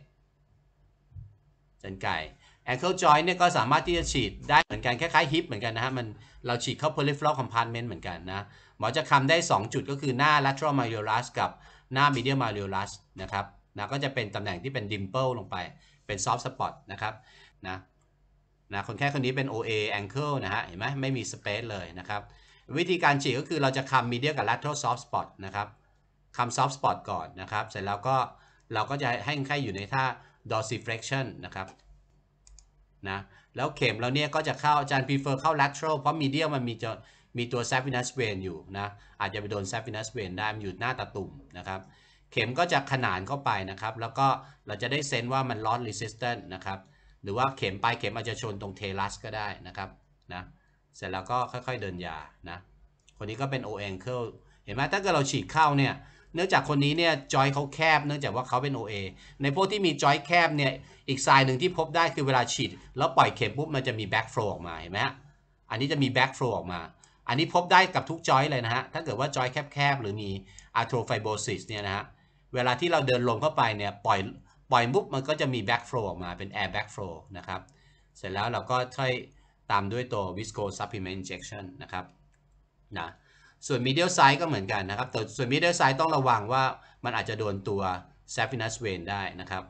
อาจารย์ไก่แองเคิลจอยเนี่ยก็สามารถที่จะฉีดได้เหมือนกันคล้ายๆฮิปเหมือนกันนะฮะมันเราฉีดเข้าโพลิฟลอคคอม o า p a r t m e n เหมือนกันนะหมอจะคำได้ 2 จุดก็คือหน้าัตเทอร์มาริโอล u สกับหน้าม e เดียมาริโอล u สนะครับนะก็จะเป็นตำแหน่งที่เป็นดิมเปิลลงไปเป็นซอฟต์สปอตนะครับนะนะคนแค่คนนี้เป็น OA angle นะฮะเห็นไหมไม่มีสเปซเลยนะครับ วิธีการฉีกก็คือเราจะคำมีเดียกับ lateral soft spot นะครับคำ soft spot ก่อนนะครับ เสร็จแล้วก็ เราก็จะให้คนไข้อยู่ในท่า dorsiflexion นะครับนะแล้วเข็มเราเนี่ยก็จะเข้าอาจารย์ prefer เข้า lateral เพราะมีเดียมันมีจะมีตัว saphenous vein อยู่นะอาจจะไปโดน saphenous vein ได้มันอยู่หน้าตาตุ่มนะครับเข็มก็จะขนานเข้าไปนะครับ แล้วก็เราจะได้เซนว่ามันลอสรีสิสแตนนะครับ หรือว่าเข็มปลายเข็มอาจจะชนตรงเทลัสก็ได้นะครับ นะ เสร็จแล้วก็ค่อยๆเดินยา นะ คนนี้ก็เป็นโอแองเกิล เห็นไหม ถ้าเกิดเราฉีดเข้าเนี่ย เนื่องจากคนนี้เนี่ยจอยเขาแคบ เนื่องจากว่าเขาเป็น OA ในพวกที่มีจอยแคบเนี่ย อีกสายหนึ่งที่พบได้คือเวลาฉีด แล้วปล่อยเข็มปุ๊บ มันจะมีแบ็กโฟลออกมา เห็นไหมอันนี้จะมีแบ็กโฟลออกมา อันนี้พบได้กับทุกจอยเลยนะฮะ ถ้าเกิดว่าจอยแคบๆหรือมีอาร์โทรไฟโบซิสเนี่ยนะฮะเวลาที่เราเดินลมเข้าไปเนี่ยปล่อยปล่อยปุ๊บมันก็จะมี back flow ออกมาเป็น air backflow นะครับ เสร็จแล้วเราก็ค่อยตามด้วยตัว visco supplement injection นะครับนะส่วน medial side ก็เหมือนกันนะครับแต่ส่วน medial side ต้องระวังว่ามันอาจจะโดนตัว saphenous vein ได้นะครับ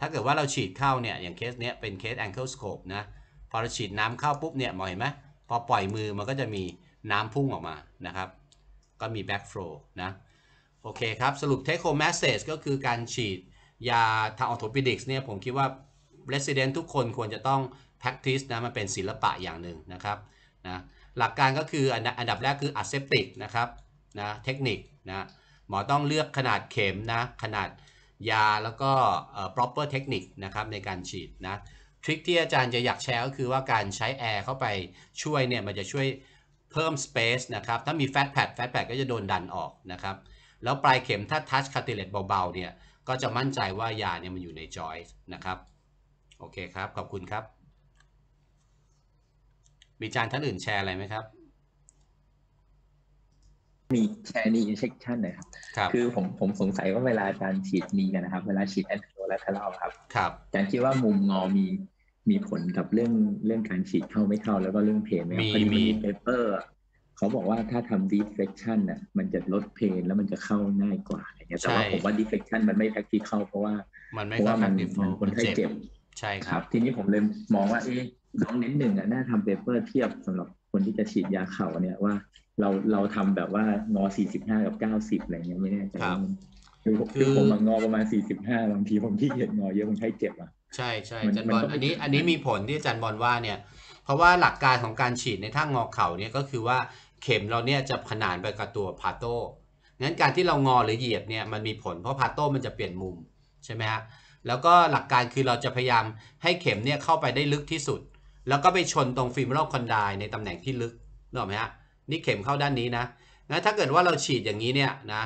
ถ้าเกิดว่าเราฉีดเข้าเนี่ยอย่างเคสเนี้ยเป็นเคส ankle scope นะพอเราฉีดน้ำเข้าปุ๊บเนี่ยมองเห็นไหมพอปล่อยมือมันก็จะมีน้ำพุ่งออกมานะครับ ก็มี backflow นะโอเคครับสรุป take home message ก็คือการฉีดยาทางออโทปิดิกส์เนี่ยผมคิดว่า resident ทุกคนควรจะต้อง practice นะมันเป็นศิลปะอย่างหนึ่งนะครับนะหลักการก็คืออันดับแรกคือ aseptic นะครับนะเทคนิคนะหมอต้องเลือกขนาดเข็มนะขนาดยาแล้วก็ proper technique นะครับในการฉีดนะทริคที่อาจารย์จะอยากแชร์ก็คือว่าการใช้แอร์เข้าไปช่วยเนี่ยมันจะช่วยเพิ่ม space นะครับถ้ามี fat pad fat pad ก็จะโดนดันออกนะครับแล้วปลายเข็มถ้าทัชคาติเลตเบาๆเนี่ยก็จะมั่นใจว่ายาเนี่ยมันอยู่ในจอยนะครับ โอเคครับ ขอบคุณครับ มีจานท่านอื่นแชร์อะไรไหมครับ มีแชร์นนอินเช็คชั่นนะครับครับ คือผมผมสงสัยว่าเวลากาจารฉีดมีกันนะครับ เวลาฉีดแอนโทและทาลครับ ครับจานคิดว่ามุมงอมีมีผลกับเรื่องเรื่องการฉีดเข้าไม่เข้าแล้วก็เรื่องเพลไหมครับมีมีเปเปอร์เขาบอกว่าถ้าทำ deflection น่ะมันจะลดเพนแล้วมันจะเข้าง่ายกว่าอะไรเงี้ยแต่ว่าผมว่า deflection มันไม่ practical เพราะว่า มันไม่เพราะว่ามันมันคนไข้เจ็บใช่ครับ ทีนี้ผมเลยมองว่าเอ๊ะน้องเน้นหนึ่งอ่ะน่าทำเปเปอร์เทียบสำหรับคนที่จะฉีดยาเข่าเนี่ยว่า เราเราทำแบบว่างอ 45 กับ 90 อะไรเงี้ยไม่แน่ใจคือคือผมมางอประมาณ 45 บางทีผมที่เห็นงอเยอะคนไข้เจ็บอ่ะใช่ใช่อาจารย์บอลอันนี้อันนี้มีผลที่อาจารย์บอลว่าเนี่ย เพราะว่าหลักการของการฉีดในท่างอเข่าเนี่ยก็คือว่าเข็มเราเนี่ยจะขนานไปกับตัวพาโต้งั้นการที่เรางอหรือเหยียบเนี่ยมันมีผลเพราะพาโต้มันจะเปลี่ยนมุมใช่ไหมฮะ แล้วก็หลักการคือเราจะพยายามให้เข็มเนี่ยเข้าไปได้ลึกที่สุด แล้วก็ไปชนตรงฟิล์มรอบคอนไดในตำแหน่งที่ลึกนึกออกไหมฮะ นี่เข็มเข้าด้านนี้นะงั้นถ้าเกิดว่าเราฉีดอย่างนี้เนี่ยนะ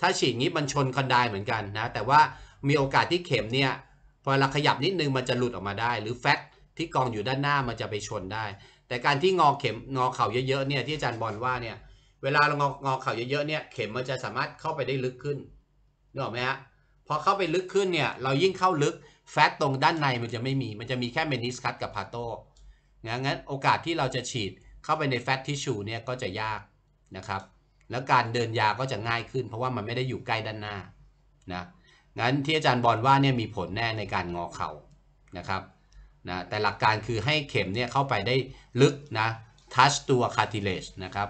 ถ้าฉีดงี้มันชนคอนไดเหมือนกันนะ แต่ว่ามีโอกาสที่เข็มเนี่ยพอเราขยับนิดนึงมันจะหลุดออกมาได้ หรือแฟตที่กองอยู่ด้านหน้ามันจะไปชนได้แต่การที่งอเข็มงอเข่าเยอะๆเนี่ยที่อาจารย์บอลว่าเนี่ยเวลาเรางองอเข่าเยอะๆเนี่ยเข็มมันจะสามารถเข้าไปได้ลึกขึ้นนึกออกไหมฮะพอเข้าไปลึกขึ้นเนี่ยเรายิ่งเข้าลึกแฟตตรงด้านในมันจะไม่มีมันจะมีแค่เมนิสคัตกับพาโต้งั้นโอกาสที่เราจะฉีดเข้าไปในแฟตทิชชูเนี่ยก็จะยากนะครับแล้วการเดินยาก็จะง่ายขึ้น เพราะว่ามันไม่ได้อยู่ใกล้ด้านหน้านะงั้นที่อาจารย์บอลว่าเนี่ยมีผลแน่ในการงอเข่านะครับนะแต่หลักการคือให้เข็มเนี่ยเข้าไปได้ลึกนะทัชตัวคาร์ติเล e นะครับ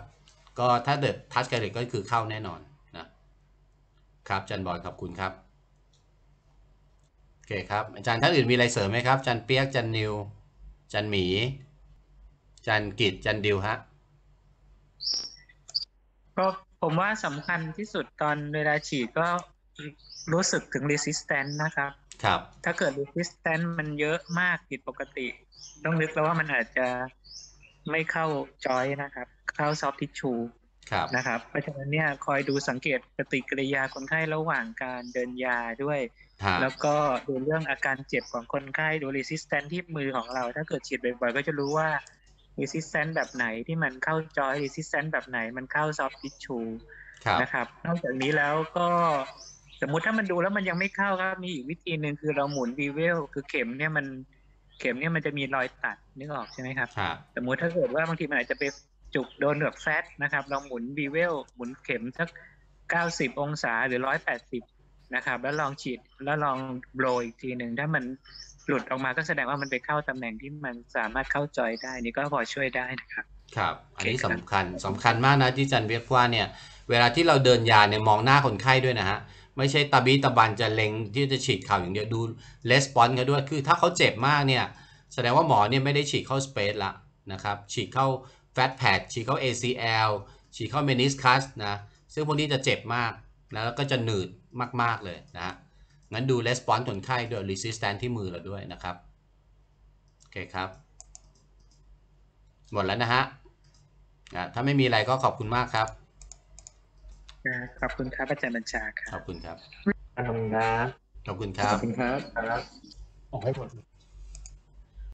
ก็ถ้าเดิดทัชคาร์ติเลจก็คือเข้าแน่นอนนะครับจันบอลขอบคุณครับโอเคครับ อาจารย์ท่านอื่นมีอะไรเสริมไหมครับ จันเปียกจันนิว จันหมี จันกิจจันดิวฮะก็ผมว่าสำคัญที่สุดตอนเวลาฉีดก็รู้สึกถึง resistance นะครับครับถ้าเกิดรีสิสแตน c ์มันเยอะมากผิดปกติ ต้องนึกแล้วว่ามันอาจจะไม่เข้าจอยนะครับ เข้าซอฟทิชชูครับนะครับ เพราะฉะนั้นเนี่ยคอยดูสังเกตปฏิกิริยาคนไข้ระหว่างการเดินยาด้วย แล้วก็ดูเรื่องอาการเจ็บของคนไข้ดูรีสิสแตน c ์ที่มือของเรา ถ้าเกิดฉีดบ่อยๆก็จะรู้ว่ารีสิสแตน c ์แบบไหนที่มันเข้าจอยรีสิสแตน c ์แบบไหน มันเข้าซอฟทิชชูนะครับ นอกจากนี้แล้วก็สมมุติถ้ามันดูแล้วมันยังไม่เข้าครับมีอีกวิธีหนึ่งคือเราหมุนบีเวลคือเข็มเนี่ยมันเข็มเนี่ยมันจะมีรอยตัดนึกออกใช่ไหมครับ สมมุติถ้าเกิดว่าบางทีมันอาจจะไปจุกโดนเือกแฟตนะครับ เราหมุนบีเวลหมุนเข็มสักเก้าสิบองศาหรือร้อยแปดสิบนะครับแล้วลองฉีดแล้วลองโบรยอีกทีหนึ่ง ถ้ามันหลุดออกมาก็แสดงว่ามันไปเข้าตำแหน่งที่มันสามารถเข้าจอยได้นี่ก็พอช่วยได้นะครับ ครับ อันนี้สำคัญสำคัญมากนะที่จันเวียกว่าเนี่ยเวลาที่เราเดินยาเนี่ยมองหน้าคนไข้ด้วยนะฮะไม่ใช่ตาบีตะบันจะเล็งที่จะฉีดเข่าอย่างเดียวดูレスปอนเขาด้วยคือถ้าเขาเจ็บมากเนี่ยแสดงว่าหมอเนี่ยไม่ได้ฉีดเข้าสเปซละนะครับ ฉีดเข้าแฟตแพดฉีดเข้า ACL ฉีดเข้าเมนิสคัสนะซึ่งพวกนี้จะเจ็บมากนะแล้วก็จะหนืดมากๆเลยนะงั้นดูレスปอน n s e คนไข้ด้วยรีสิสแตนที่มือเราด้วยนะครับโอเคครับ หมดแล้วนะฮะนะถ้าไม่มีอะไรก็ขอบคุณมากครับขอบคุณครับอาจารย์บัญชาครับขอบคุณครับ ขอบคุณครับขอบคุณครับขอบคุณครับ ขอให้หมด